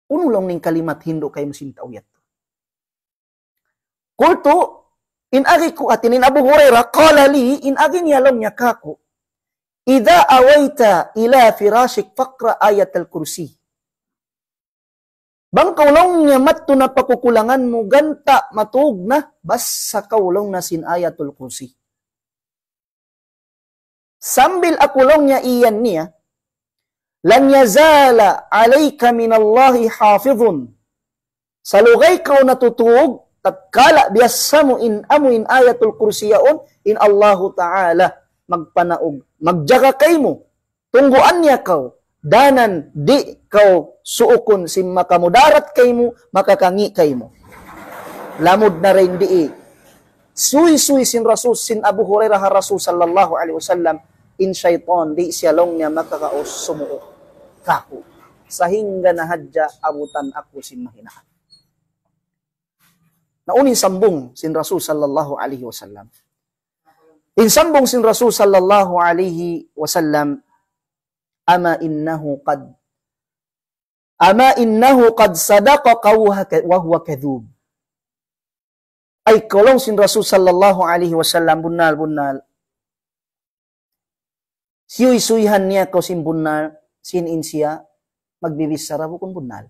Uno lang ning kalimat hindo kay musin tauyat. Kulto inagi ko atin in Abu Hurairah qala li inagi niya long niya kako. Ida awaita ila firashik faqra ayatul kursi. Bang kaulong nga matto na pakukulangan mo, ganta matug na, bas sa kaulong na sinayatul kursi. Sambil akulong niya iyan niya, lan yazala alayka minallahi hafizun. Sa lugay ka natutuog, tatkala biyasa mo in amuin ayatul kursiyaon, in Allahu Ta'ala magpanaog. Magjaga kay mo, tungguan niya kao danan di kau suukon si makamudarat kay mo, makakangi kay mo. Lamod na rin di Sui-sui eh. sin Rasul, sin Abu Hurairah Rasul sallallahu alaihi wasallam, in shaiton, di siya long niya makakaos sumuok kaku. Sahingga na hadya, abutan ako sin mahinaan. Nauning sambung sin Rasul sallallahu alaihi wasallam. In sambung sin Rasul sallallahu alaihi wasallam, ama innahu qad ama innahu qad sadaqa wa huwa kadhub ai kolong sin Rasul sallallahu alaihi wasallam bunnal bunnal Siu suihan niya ko sin bunnal sin insia magbibisara bukun bunnal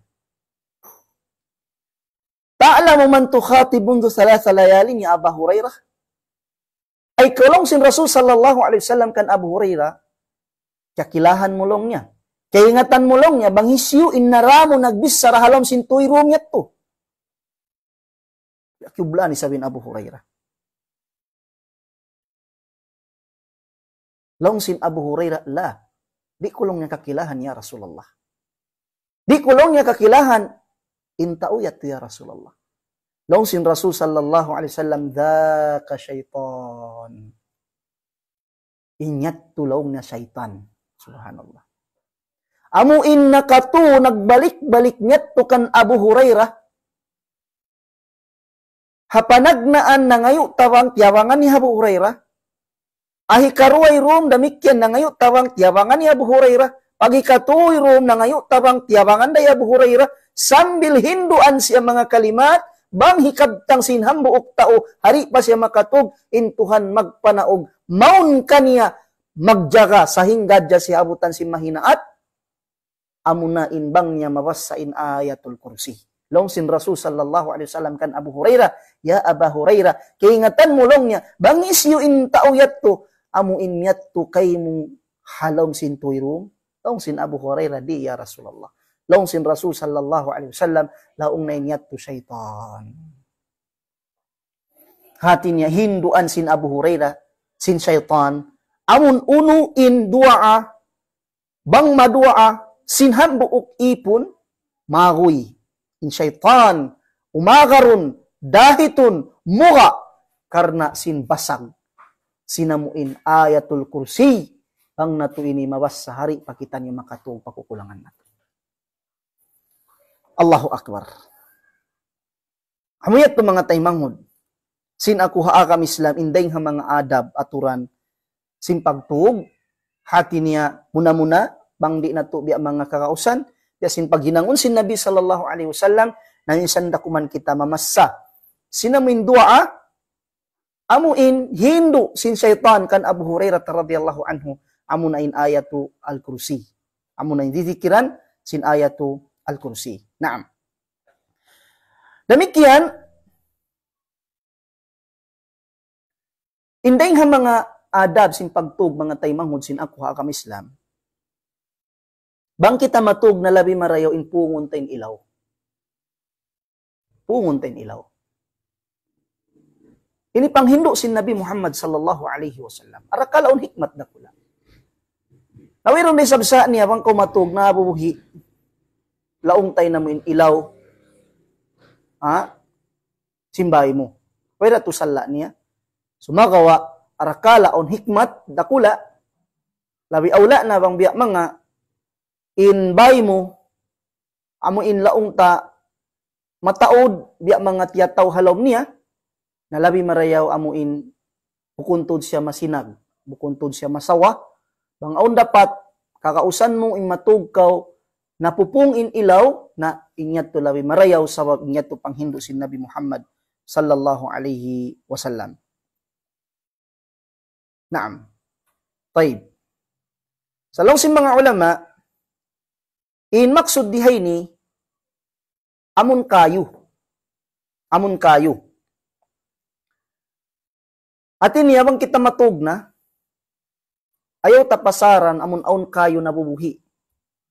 ta'lamu man tukhatibun tu thalatha layalin ya Abu Hurairah ai kolong sin Rasul sallallahu alaihi wasallam kan Abu Hurairah Kakilahan mulongnya. Kaingatan mulongnya. Bangisyu innaramu nagbis sarahalom sintuy, rumyat tu. ni sabin Abu Hurairah. Longsin Abu Hurairah, lah. Di kulongnya kakilahan ya Rasulullah. Di kulongnya kakilahan, intauyat ya Rasulullah. Longsin Rasul sallallahu alaihi wasallam, dhaka syaitan. Ingat tulongnya syaitan. Subhanallah. Amu inna katu nagbalik-baliknya tukan Abu Hurairah. Hapanagnaan ngayu tawang tiawangan ni Abu Hurairah. Ahi karuay rum na ngayu tawang tiawangan ni Abu Hurairah. Pagi katuay rum ngayu tawang tiawangan daya Abu Hurairah. Sambil hinduan siya mga kalimat. Bang hikab tang sinhambu uktao. Hari pa siya makatug. Intuhan magpanaog. Maun kaniya magjaga sahingga jasihabutan si mahinaat amuna inbangnya mawassain ayatul kursi. Longsin Rasul sallallahu alaihi wasallam kan Abu Hurairah, ya Abu Hurairah, keingatan mulongnya, bang isyu in ta'uyattu amu in yattu kaimu halom sin tuirum. Longsin Abu Hurairah di ya Rasulullah. Longsin Rasul sallallahu alaihi wasallam laung na in yattu syaitan. Hatinya hinduan sin Abu Hurairah, sin syaitan, amun unu in duaa bang maduaa sinhan buok ipun marui in syaitan umagarun dahitun muga karna basang sinamuin ayatul kursi bang natuini mabas sa hari pakitan yung makatuong pakukulangan nato. Allahu Akbar. Hamuyat to mga taymanghod. Sin aku haa kam Islam, indeng ha mga adab, aturan, simpagtuog hati niya muna-muna bangdi na to biya mga kakausan biya sin paghinangon sin Nabi sallallahu alaihi wasallam na nanginsan dakuman kita mamassa sinamin dua ah, amuin hindu sin syaitan kan Abu Hurairah radhiyallahu anhu amo na in ayatu al-kursi amo na didikiran sin ayatu al-kursi naam demikian indayng mga adab sin pagtug mga tay manghud sin akuha kam Islam. Bang kita matug na labi marayo in pungon in ilaw. Pungon in ilaw. Ini panghindo sin Nabi Muhammad sallallahu alaihi wasallam. Arakalaon hikmat na kula. Nawiron ni sabsa niya bang kumatog na bubuhi. Laong tay na mo in ilaw. Ha? Simbay mo. Pwede to sala niya. Sumagawa arakala on hikmat dakula labi awla na bang biya mga inbay mo amo in laong ta mataod biya mga tiyataw halom niya na labi marayaw amo in bukuntod siya masinag bukuntod siya masawa bang aon dapat kakausan mo in matugkaw napupung in ilaw na inyat to labi marayaw sa inyat to panghindo si Nabi Muhammad sallallahu alaihi wasallam نعم طيب sa lawsin mga ulama in maksud dihay ni amun kayo amun kayo At ini, yabang kita matug na ayaw tapasaran amun aun kayo nabubuhi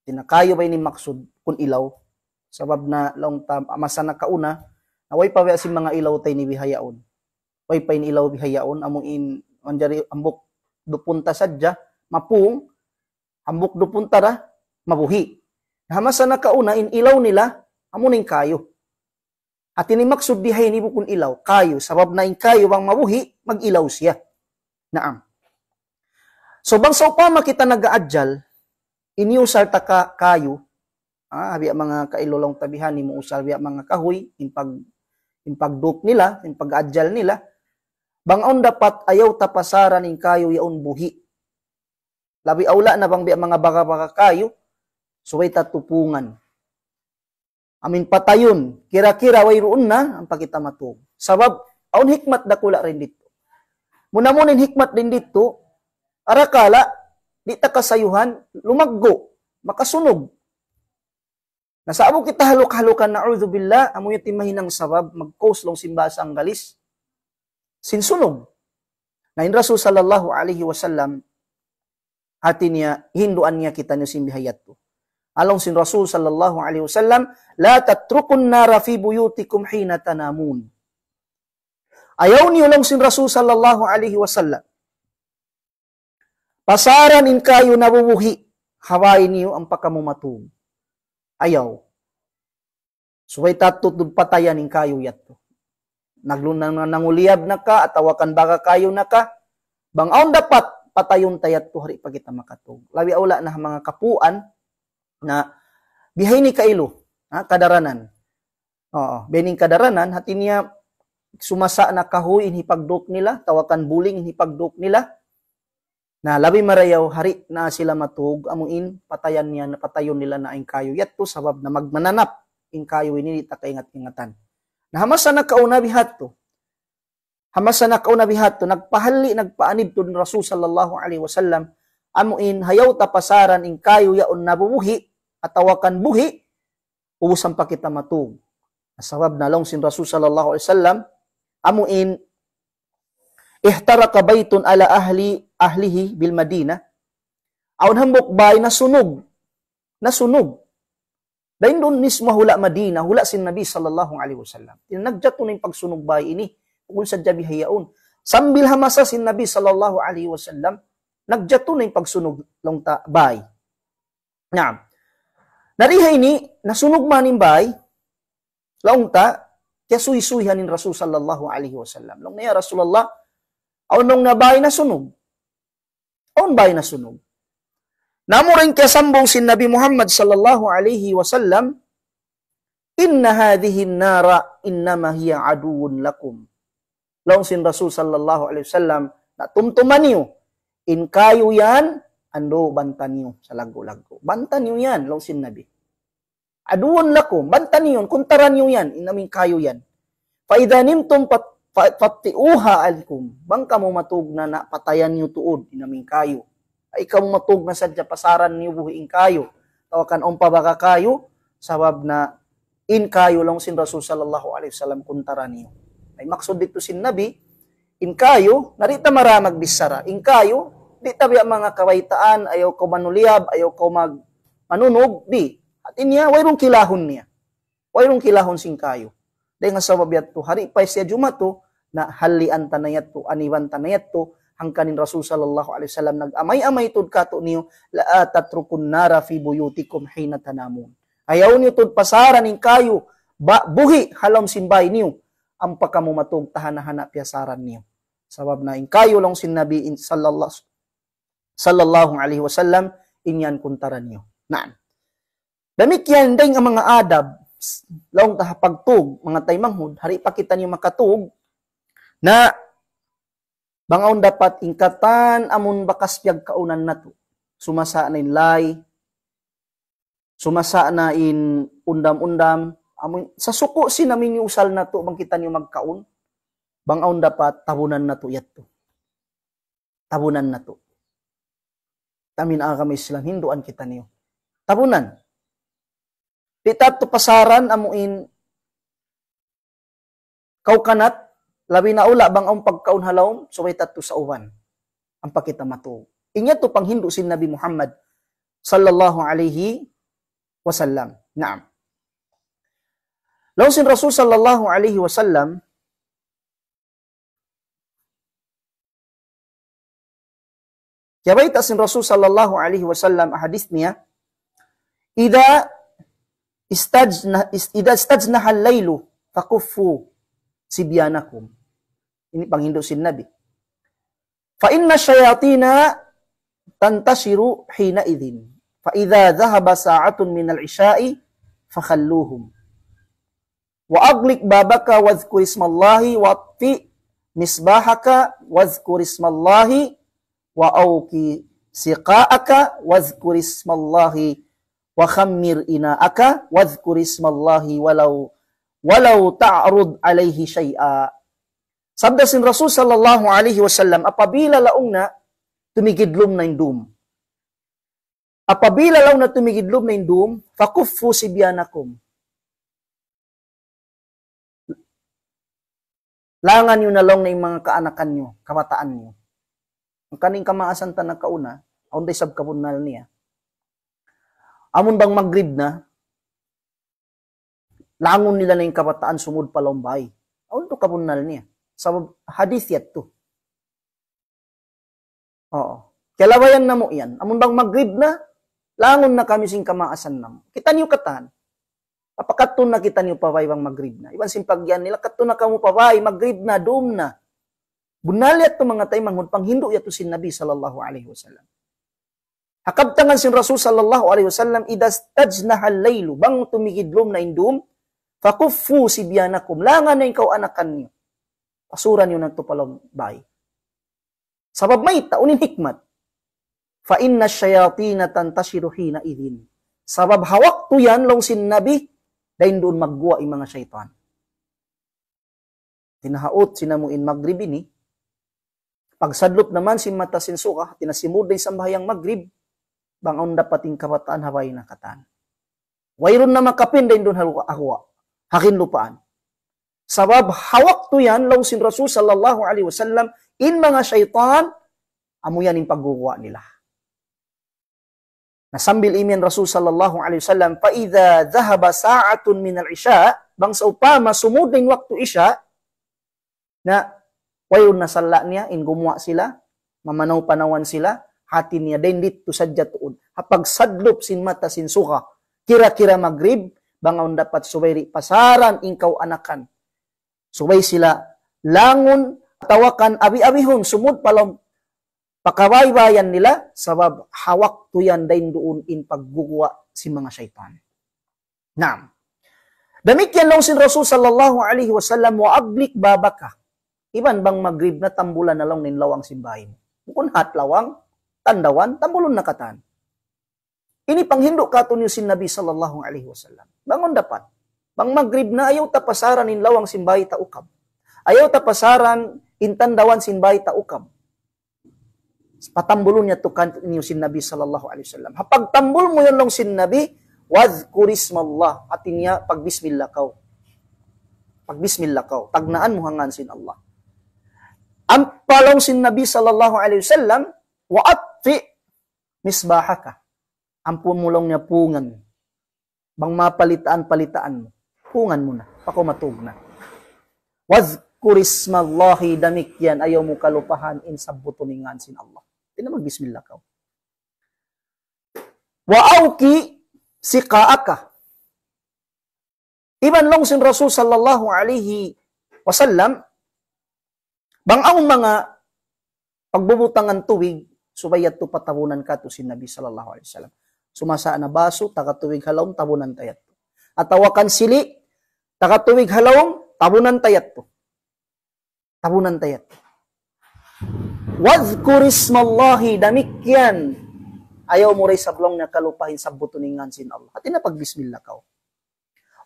tinakayo ba ini maksud kun ilaw sabab na long tam amasa na kauna naway pa si mga ilaw tay ni bihayaon way pa in ilaw bihayaon among in on jari ambok dupunta sadya mapuong ambok dupunta ra mabuhi hamasa na kauna in ilaw nila amo ning kayo at ini maksud dihay ni bukun ilaw kayo sabab na in kayo bang mabuhi magilaw siya naam so bang sa upama kita nagaadjal iniusar sarta ka, kayo ah, habi mga kailolong tabihan ni mo usar mga kahoy impag impagduk nila impag-adyal nila bangon dapat ayaw tapasaran ng kayo yaon buhi. Labi awla na bang biya mga baka-baka kayo, suway so tatupungan. Amin patayon, kira-kira way roon na ang pakita matug. Sabab, aun hikmat kula rin dito. Muna mo hikmat din dito, arakala, di takasayuhan, lumaggo, makasunog, Nasa amo kita haluk-halukan na billah, amo timahin timahinang sabab, mag-coast long simbasa ang galis sinsunog. in Rasul sallallahu alaihi wasallam hati niya, hinduan niya kita niyo simbi hayat ko. Along sin Rasul sallallahu alaihi wasallam, la tatrukun nara fi buyutikum hina tanamun. Ayaw niyo lang sin Rasul sallallahu alaihi wasallam. Pasaran in kayo nabubuhi, hawain niyo ang pakamumatong. Ayaw. Suway so, tatutod patayan in kayo yat naglunang nanguliyab na ka, atawakan baka kayo na ka, bangaon dapat, patayon tayat tuhari pa kita makatog. Labi aula na mga kapuan na bihay ni kailo, ha, kadaranan. Oo, bening kadaranan, hati niya sumasa na kahoy inhipagdok nila, tawakan buling inhipagdok nila, na labi marayaw hari na sila matug amuin patayan niya na patayon nila na ingkayo yatto sabab na magmananap kayo ini ta kaingat-ingatan na hamasa nakauna bihato. Hamasa nakauna bihato nagpahali nagpaanib to ni Rasul sallallahu alaihi wasallam amuin hayaw ta pasaran in kayo yaon nabubuhi atawakan buhi ubusan pa kita matug. Asawab na long sin Rasul sallallahu alaihi wasallam amuin ihtaraka baytun ala ahli ahlihi bil Madina aun hambok bay na sunog, dahil doon mismo hula Madina, hula si Nabi sallallahu alaihi wasallam. Nagjato na yung bay ini, kung sa jabi hayaon. Sambil hamasa si Nabi sallallahu alaihi wasallam, nagjato na yung pagsunog long bay. Naam. Narihay ini, nasunog man yung bay, laong ta, kaya suy-suyhan ni Rasul sallallahu alaihi wasallam. Long niya, Rasulallah, aw nung nabay na sunog. Aw bay na sunog. Namuring sambung si Nabi Muhammad sallallahu alaihi wasallam, Inna hadhihi nara innama hiya aduun lakum. Laong sin Rasul sallallahu alaihi wasallam, na tumtuman niyo, in kayo yan, ando bantan niyo sa lago-lago. Bantan niyo yan, laong sin Nabi. Aduun lakum, bantan niyo, kuntaran niyo yan, inamin kayo yan. Faidanim tum pat, pat, patiuha alkum, bangka mo matugna na patayan niyo tuod, inamin kayo ay kamatog na sadya pasaran ni buhiing kayo. Tawakan om pabaka kayo, sabab na in kayo lang sin Rasul sallallahu alaihi wasallam kuntara niyo. Ay maksud dito sin Nabi, in kayo, narita maramag bisara. In kayo, di tabi ang mga kawaitaan, ayaw ko manuliyab, ayaw ko mag manunog, di. At inya, wayrong kilahon niya. Wayrong kilahon sing kayo. Dahil nga sabab yato, hari pa siya jumato, na halian tanayat to, aniwan tanayat to, ang Rasul sallallahu alaihi wasallam nagamay-amay amay tud kato niyo la tatrukun nara fi buyutikum hina tanamun. Ayaw niyo tud pasaran ning kayo ba, buhi halom simbay niyo ang pakamumatog tahanahana piyasaran niyo. Sabab na in kayo long sinabi in sallallahu sallallahu alaihi wasallam inyan kuntaran niyo. Naan. Damit yan ding ang mga adab laong tahapagtog mga taymanghud hari pakita niyo makatug na Bangaon dapat ingkatan amun bakas piyag kaunan nato. Sumasa na in lay, sumasa na in undam-undam, amun sa suko sinamin yung usal nato bangkitan yung magkaon. Bangaon dapat tabunan nato yatto. Tabunan nato. Tamin ang kami silang hinduan kita niyo. Tabunan. Di tato pasaran amuin kaukanat Labi na ula bang ang pagkaon halawm so may tatlo sa uwan. Ang pakita mato Inya to panghindo si Nabi Muhammad sallallahu alaihi wasallam. Naam. Law sin Rasul sallallahu alaihi wasallam Yabay ta sin Rasul sallallahu alaihi wasallam hadis niya Ida istajna ida istajna al-lailu fakuffu sibyanakum. Ini panghindusin Nabi. Fa inna syayatina tantashiru hina idhin. Fa idha zahaba sa'atun minal isya'i fakhalluhum. Wa aglik babaka wadhkur ismallahi wa fi misbahaka wadhkur ismallahi wa auki siqa'aka wadhkur ismallahi wa khammir ina'aka wadhkur ismallahi walau walaw ta'arud alayhi shay'a. Sabda sin Rasul sallallahu alaihi wasallam, apabila laong na tumigidlom na indum. Apabila laong na tumigidlom na indum, fakuffu sibyanakum. Langan nyo na long na mga kaanakan nyo, kamataan nyo. Ang kaning kamaasan ta na nagkauna, aunday sab kabunal niya. Amun bang magrib na, langon nila na yung kabataan sumud palumbay. Aun to kabunal niya. Sa hadith yat to. Oo. Kalawayan na mo yan. Amun bang magrib na, langon na kami sing kamaasan na mo. Kita niyo katan. Apakatun na kita niyo paway bang magrib na. Iban simpagyan nila, katun na kamo paway, magrib na, doom na. Bunalyat to mga tay manghud panghindo yato sin Nabi sallallahu alaihi wasallam. Hakabtangan sin Rasul sallallahu alaihi wasallam idas tajnaha laylu bang tumigidlom na indum Fakufu si biyanakum. Langan na ikaw anak kanyo. Pasuran yun nagtupalong bay. Sabab may taunin hikmat. Fa inna shayatina tantashiru hina idhin. Sabab hawak to yan long nabi, dahil doon magguwa yung mga syaitan. Tinahaot sinamuin magrib ini. Pagsadlot naman si mata sinsuka, tinasimod din sa bahayang Maghrib, bangon dapating kapataan haway na katan. Wayron na makapin din doon hawa hakin lupaan. Sabab hawak to yan law sin Rasul sallallahu alaihi wasallam in mga syaitan amo yan yung pagguwa nila. Nasambil imin Rasul sallallahu alaihi wasallam fa idza dhahaba sa'atun min al-isha bang sa upama sumuding waktu isya na wayon na niya in gumuwa sila mamanaw panawan sila hati niya din dito sadya tuon hapag sadlop sin mata sin suka kira-kira magrib bangaon dapat suway pasaran ingkaw anakan. Suway sila langon tawakan abi-abihon sumud palom pakawaybayan nila sabab hawak tuyan dain doon in pagguguwa si mga syaitan. Naam. Damit yan lang sin Rasul sallallahu alaihi wasallam wa ablik babaka. Iban bang magrib na tambulan na lang ninlawang simbahin. Bukon hat lawang, tandawan, tambulon na katan. Ini panghindo kato niyo sin Nabi sallallahu alaihi wasallam. Bangon dapat. Bang magrib na ayaw tapasaran in lawang simbay ta ukam. Ayaw tapasaran in tandawan simbay ta ukam. Patambulon niya tukan niyo sin Nabi sallallahu alaihi wasallam. Hapag tambul mo yon long sin Nabi, wadhkurismallah. Atin niya pagbismillah bismillah kaw. Pag kaw. Tagnaan mo hangan sin Allah. Ang palong sin Nabi sallallahu alaihi wasallam, wa atfi misbahaka ang pumulong niya pungan. Bang mapalitaan-palitaan mo. Pungan mo na. Pakumatog na. Was kurismallahi damik ayaw mo kalupahan in sabutuningan sin Allah. Hindi na magbismillah ka. Waawki si kaaka. Iban long sin Rasul sallallahu alaihi wasallam, bang ang mga pagbubutangan tuwig, subayat to patabunan ka to sin Nabi sallallahu alaihi wasallam sumasa na baso, takatuwig halawang, tabunan tayat. At tawakan sili, takatuwig halawang, tabunan tayat po. Tabunan tayat. Wadhkur ismallahi damikyan. Ayaw mo rin sablong na kalupahin sa buto ni sin Allah. At inapag bismillah ka. Oh.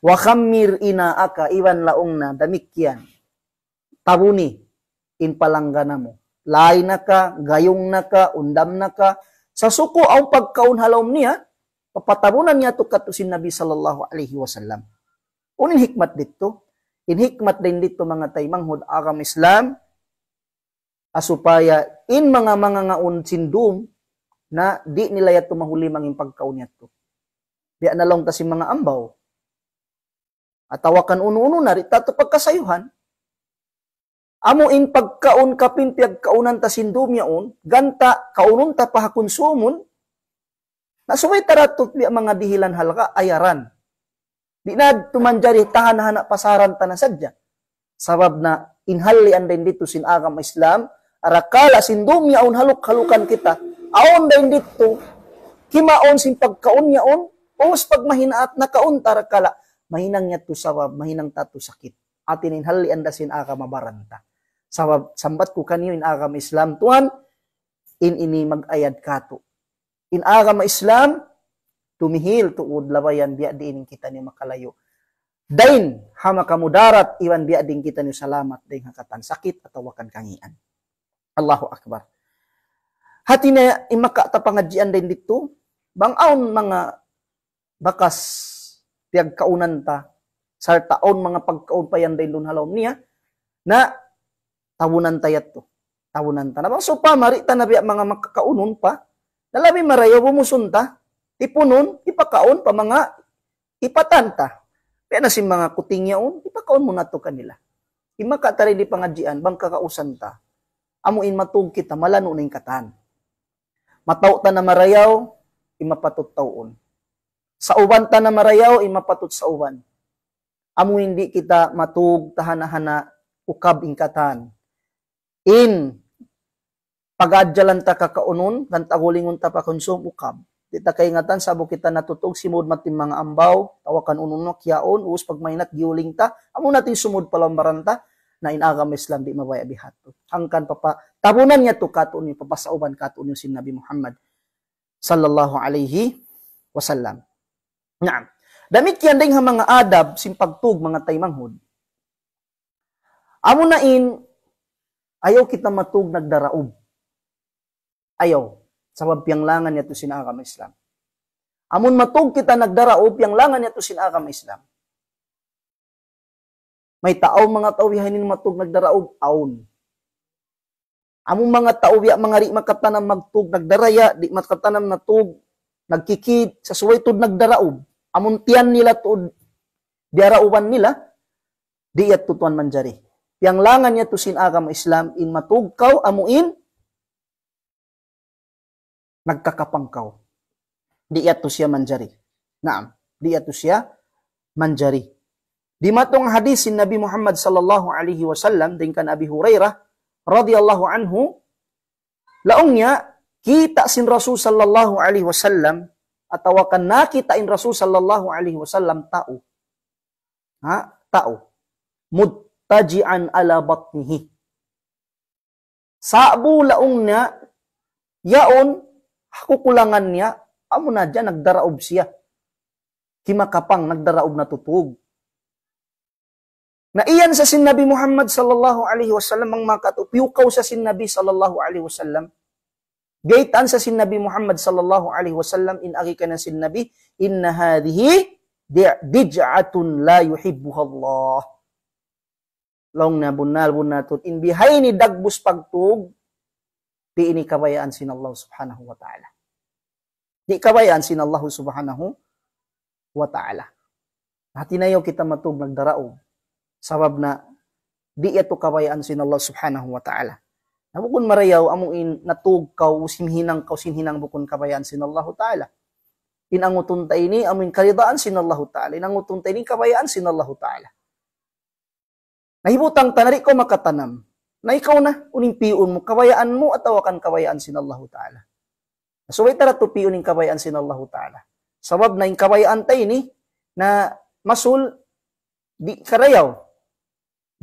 Wa khammir ina aka iwan laong na damikyan. Tabuni, impalangga na mo. Lay na ka, gayong na ka, undam na ka, sa suko ang pagkaunhalom niya, papatarunan niya to katusin Nabi sallallahu alaihi wasallam. Unin hikmat dito. hikmat din dito mga taymanghod agam Islam asupaya in mga mga ngaon sindum na di nila yato mahuli manging pagkaon yato. Biya na lang ta si mga ambaw. Atawakan tawakan uno-uno na rita to pagkasayuhan Amo in pagkaon kapin piag kaunan ta sindumyaon, ganta kaunon ta pahakonsumon, nasumay taratot bi mga dihilan halaka, ayaran. Di na tumanjari tahan-hana pasaran ta sadya. Sabab na inhali ang din dito sinagam Islam, arakala sindumyaon haluk-halukan kita, aon din dito, kimaon sin pagkaon yaon, Paus pag mahinaat na kauntar tarakala, mahinang niya to sawab, mahinang tato sakit. At Atin da sin aka mabaranta sambat ko kaniyo in agama Islam. tuan in ini magayad kato. In agama Islam, tumihil tuod labayan biya diin kita ni makalayo. Dain, hama kamudarat, iwan biya din kita ni salamat, dain hakatan sakit at wakan kangian. Allahu Akbar. Hati na imaka tapangadjian din dito, aun mga bakas tiag kaunan ta, sartaon mga pagkaon pa yan din lunhalom niya, na Tawunan tayat to. Tawunan ta. Nabang so pa, marita na biya mga makakaunon pa. Nalabi marayo, bumusunta. Ipunon, ipakaon pa mga ipatanta. Kaya na si mga kuting yaon, ipakaon mo na to kanila. Imakatari di pangadjian, bang kakausan ta. Amuin matug kita, malano na yung katan. Matau ta na marayaw, imapatot taon. Sa uwan ta na marayaw, imapatot sa uwan. Amo hindi kita matug tahanahana ukab ingkatan in pagadyalan ta kakaunon kan tagulingon ta pa konsum ukab di ta kaingatan sabo kita natutog simod matim mga ambaw tawakan ununo kiaon us pag giuling ta amo natin sumud palambaran ta na inagam Islam di mabaya bihato hangkan papa tabunan niya to katon ni papasauban katon yung nabi Muhammad sallallahu alaihi wasallam naam damit yan ding mga adab pagtug mga taymanghod amo na in Ayaw kita matug nagdaraob. Ayaw. Sa langan niya to sinaka may Islam. Amun matug kita nagdaraob, pianglangan niya ito sinaka may Islam. May tao mga tawihanin matug nagdaraob, aon. Among mga taoya mga ri makatanam magtug nagdaraya, di makatanam natug, nagkikid, sa suway tud nagdaraob. Among tiyan nila tud, diarauban nila, di at tutuan manjari. yang langan niya tusin agama Islam in matugkaw amuin nagkakapangkaw. Di ito siya manjari. Naam, di ito siya manjari. Di matung hadisin Nabi Muhammad sallallahu alaihi wasallam dengan Abi Hurairah radhiyallahu anhu laungnya kita sin Rasul sallallahu alaihi wasallam atau akan nakitain Rasul sallallahu alaihi wasallam tau. Ha, tau. Mud taji'an ala batnihi. Sabu laong niya, yaon, kukulangan niya, amo na dyan, nagdaraob siya. Himakapang, nagdaraob na tutug. Na iyan sa sinabi Muhammad sallallahu alaihi wasallam ang makatup, yukaw sa sinabi sallallahu alaihi wasallam. Gaitan sa sinabi Muhammad sallallahu alaihi wasallam in agi ka ng sinabi, inna hadhihi dij'atun la yuhibbuha Allah long na bunal bunatot in bihay ni dagbus pagtug di ini kabayaan sin Allah subhanahu wa ta'ala di kabayaan sin Allah subhanahu wa ta'ala hatinayo kita matug nagdarao sabab na di ito kabayaan sin Allah subhanahu wa ta'ala Nabukon marayaw among in natug kaw simhinang kaw sinhinang bukon kabayaan sin Allah Ta'ala. Inangutunta ini amin kalidaan sin Allah Ta'ala. Inangutunta ini kabayaan sin Allah Ta'ala. Nahibutang tanari ko makatanam na ikaw na unimpiun mo, kawayaan mo at awakan kawayaan sinallahu ta'ala. So wait tara tupiun ng kawayaan sinallahu ta'ala. Sabab na yung kawayaan tayo ni na masul di karayaw.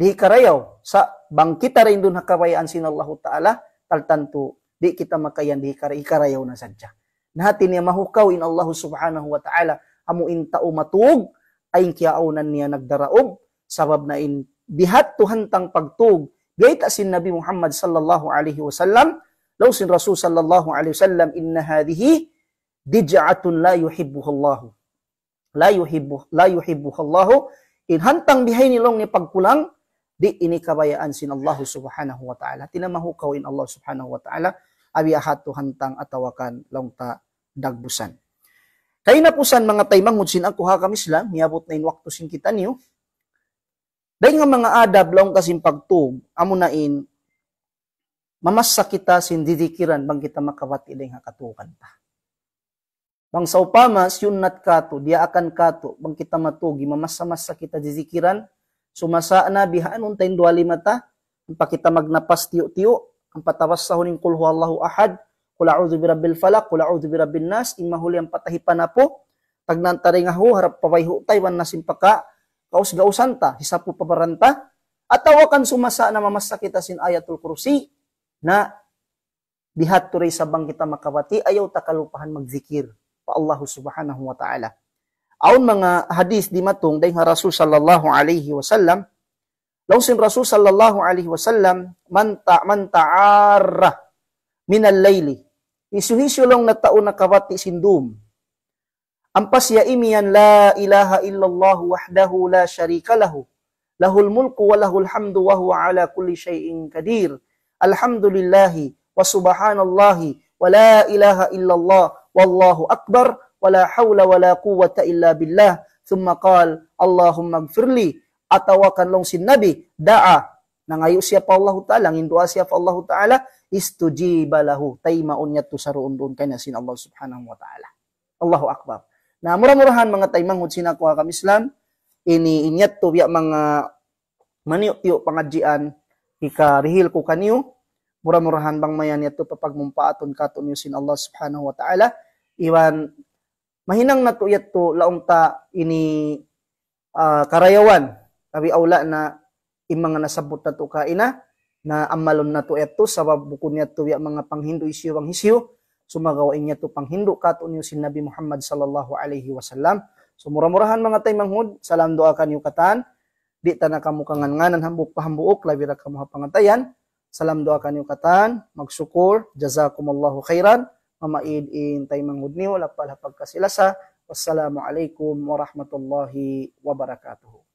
Di karayaw. Sa bangkita rin dun sin sinallahu ta'ala taltanto di kita makayan di ikarayaw na sadya. Nahatin niya mahukaw in Allah subhanahu wa ta'ala amu in tao matug ay kiyaonan niya nagdaraog sabab na in bihat tuhantang pagtug gaita sin Nabi Muhammad sallallahu alaihi wasallam law sin Rasul sallallahu alaihi wasallam inna hadhihi bid'atun la yuhibbuha Allah la yuhibbu la yuhibbuha Allah in hantang bihay long ni pagkulang di ini kabayaan sin Allah subhanahu wa ta'ala tinamahu kawin Allah subhanahu wa ta'ala abi abiyahat tuhantang atawakan long ta dagbusan Kay napusan mga tay sin ang kuha kami miabot na in wakto sin kita niyo. Dahil nga mga adab laong kasing pagtug, amo nain, mamasa kita didikiran bang kita makawati ilang hakatukan pa. Bang sa upamas, yun nat kato, dia akan kato, bang kita matugi, mamasa-masa kita didikiran, sumasa na bihaan untayin duali mata, ang pakita magnapas tiyo-tiyo, ang patawas sa huning kulhu Allahu ahad, kula a'udhu birabbil falak, kula a'udhu birabbil nas, imahuli ang patahipan na po, tagnantari nga ho, harap paway ho, taywan nasimpaka, paka, kausgausanta, po pabaranta, at tawakan sumasa na mamasakit asin ayatul kursi na bihat turay sabang kita makawati ayaw takalupahan magzikir pa Allah subhanahu wa ta'ala. Aun mga hadis di matong dahil Rasul sallallahu alaihi wasallam Law sin Rasul sallallahu alaihi wasallam man ta man ta'arra min al-layli. Isuhisulong na taon nakawati kawati sindum Ampas ya imian la ilaha illallah wahdahu la syarika lahu. Lahul mulku wa lahul hamdu wa huwa ala kulli syai'in kadir. Alhamdulillahi wa subhanallahi wa la ilaha illallah wallahu akbar wa la hawla wa la quwwata illa billah. Thumma qal Allahumma gfirli atawakan longsin nabi da'a nangayo siya pa Allah Ta'ala ngin doa siya pa Allah Ta'ala istujibalahu taymaon niya tusaroon doon kay na sin Allah Subhanahu wa Ta'ala Allahu Akbar na mura mga taimang hud sina kuha kam Islam ini inyat to biya mga maniyo pangadjian ikarihil ko kaniyo mura-murahan bang mayan yato papagmumpaaton katon sin Allah subhanahu wa ta'ala iwan mahinang nato yato laong ta ini uh, karayawan tabi aula na imang nasabot na to kaina na amalon na to yato sabab bukod yato ya mga panghindu isyu ang hisyu sumagawain niya to panghindo kato niyo si Nabi Muhammad sallallahu alaihi wasallam. So mura mga tay manghud, salam doa kanyo katan. Di ta na kamu kanganganan hambuk pahambuok labi ra kamu hapangantayan. Salam doa kanyo katan, magsyukur, jazakumullahu khairan. Mamaid in tay manghud niyo lapal hapagkasilasa. Wassalamu alaikum warahmatullahi wabarakatuh.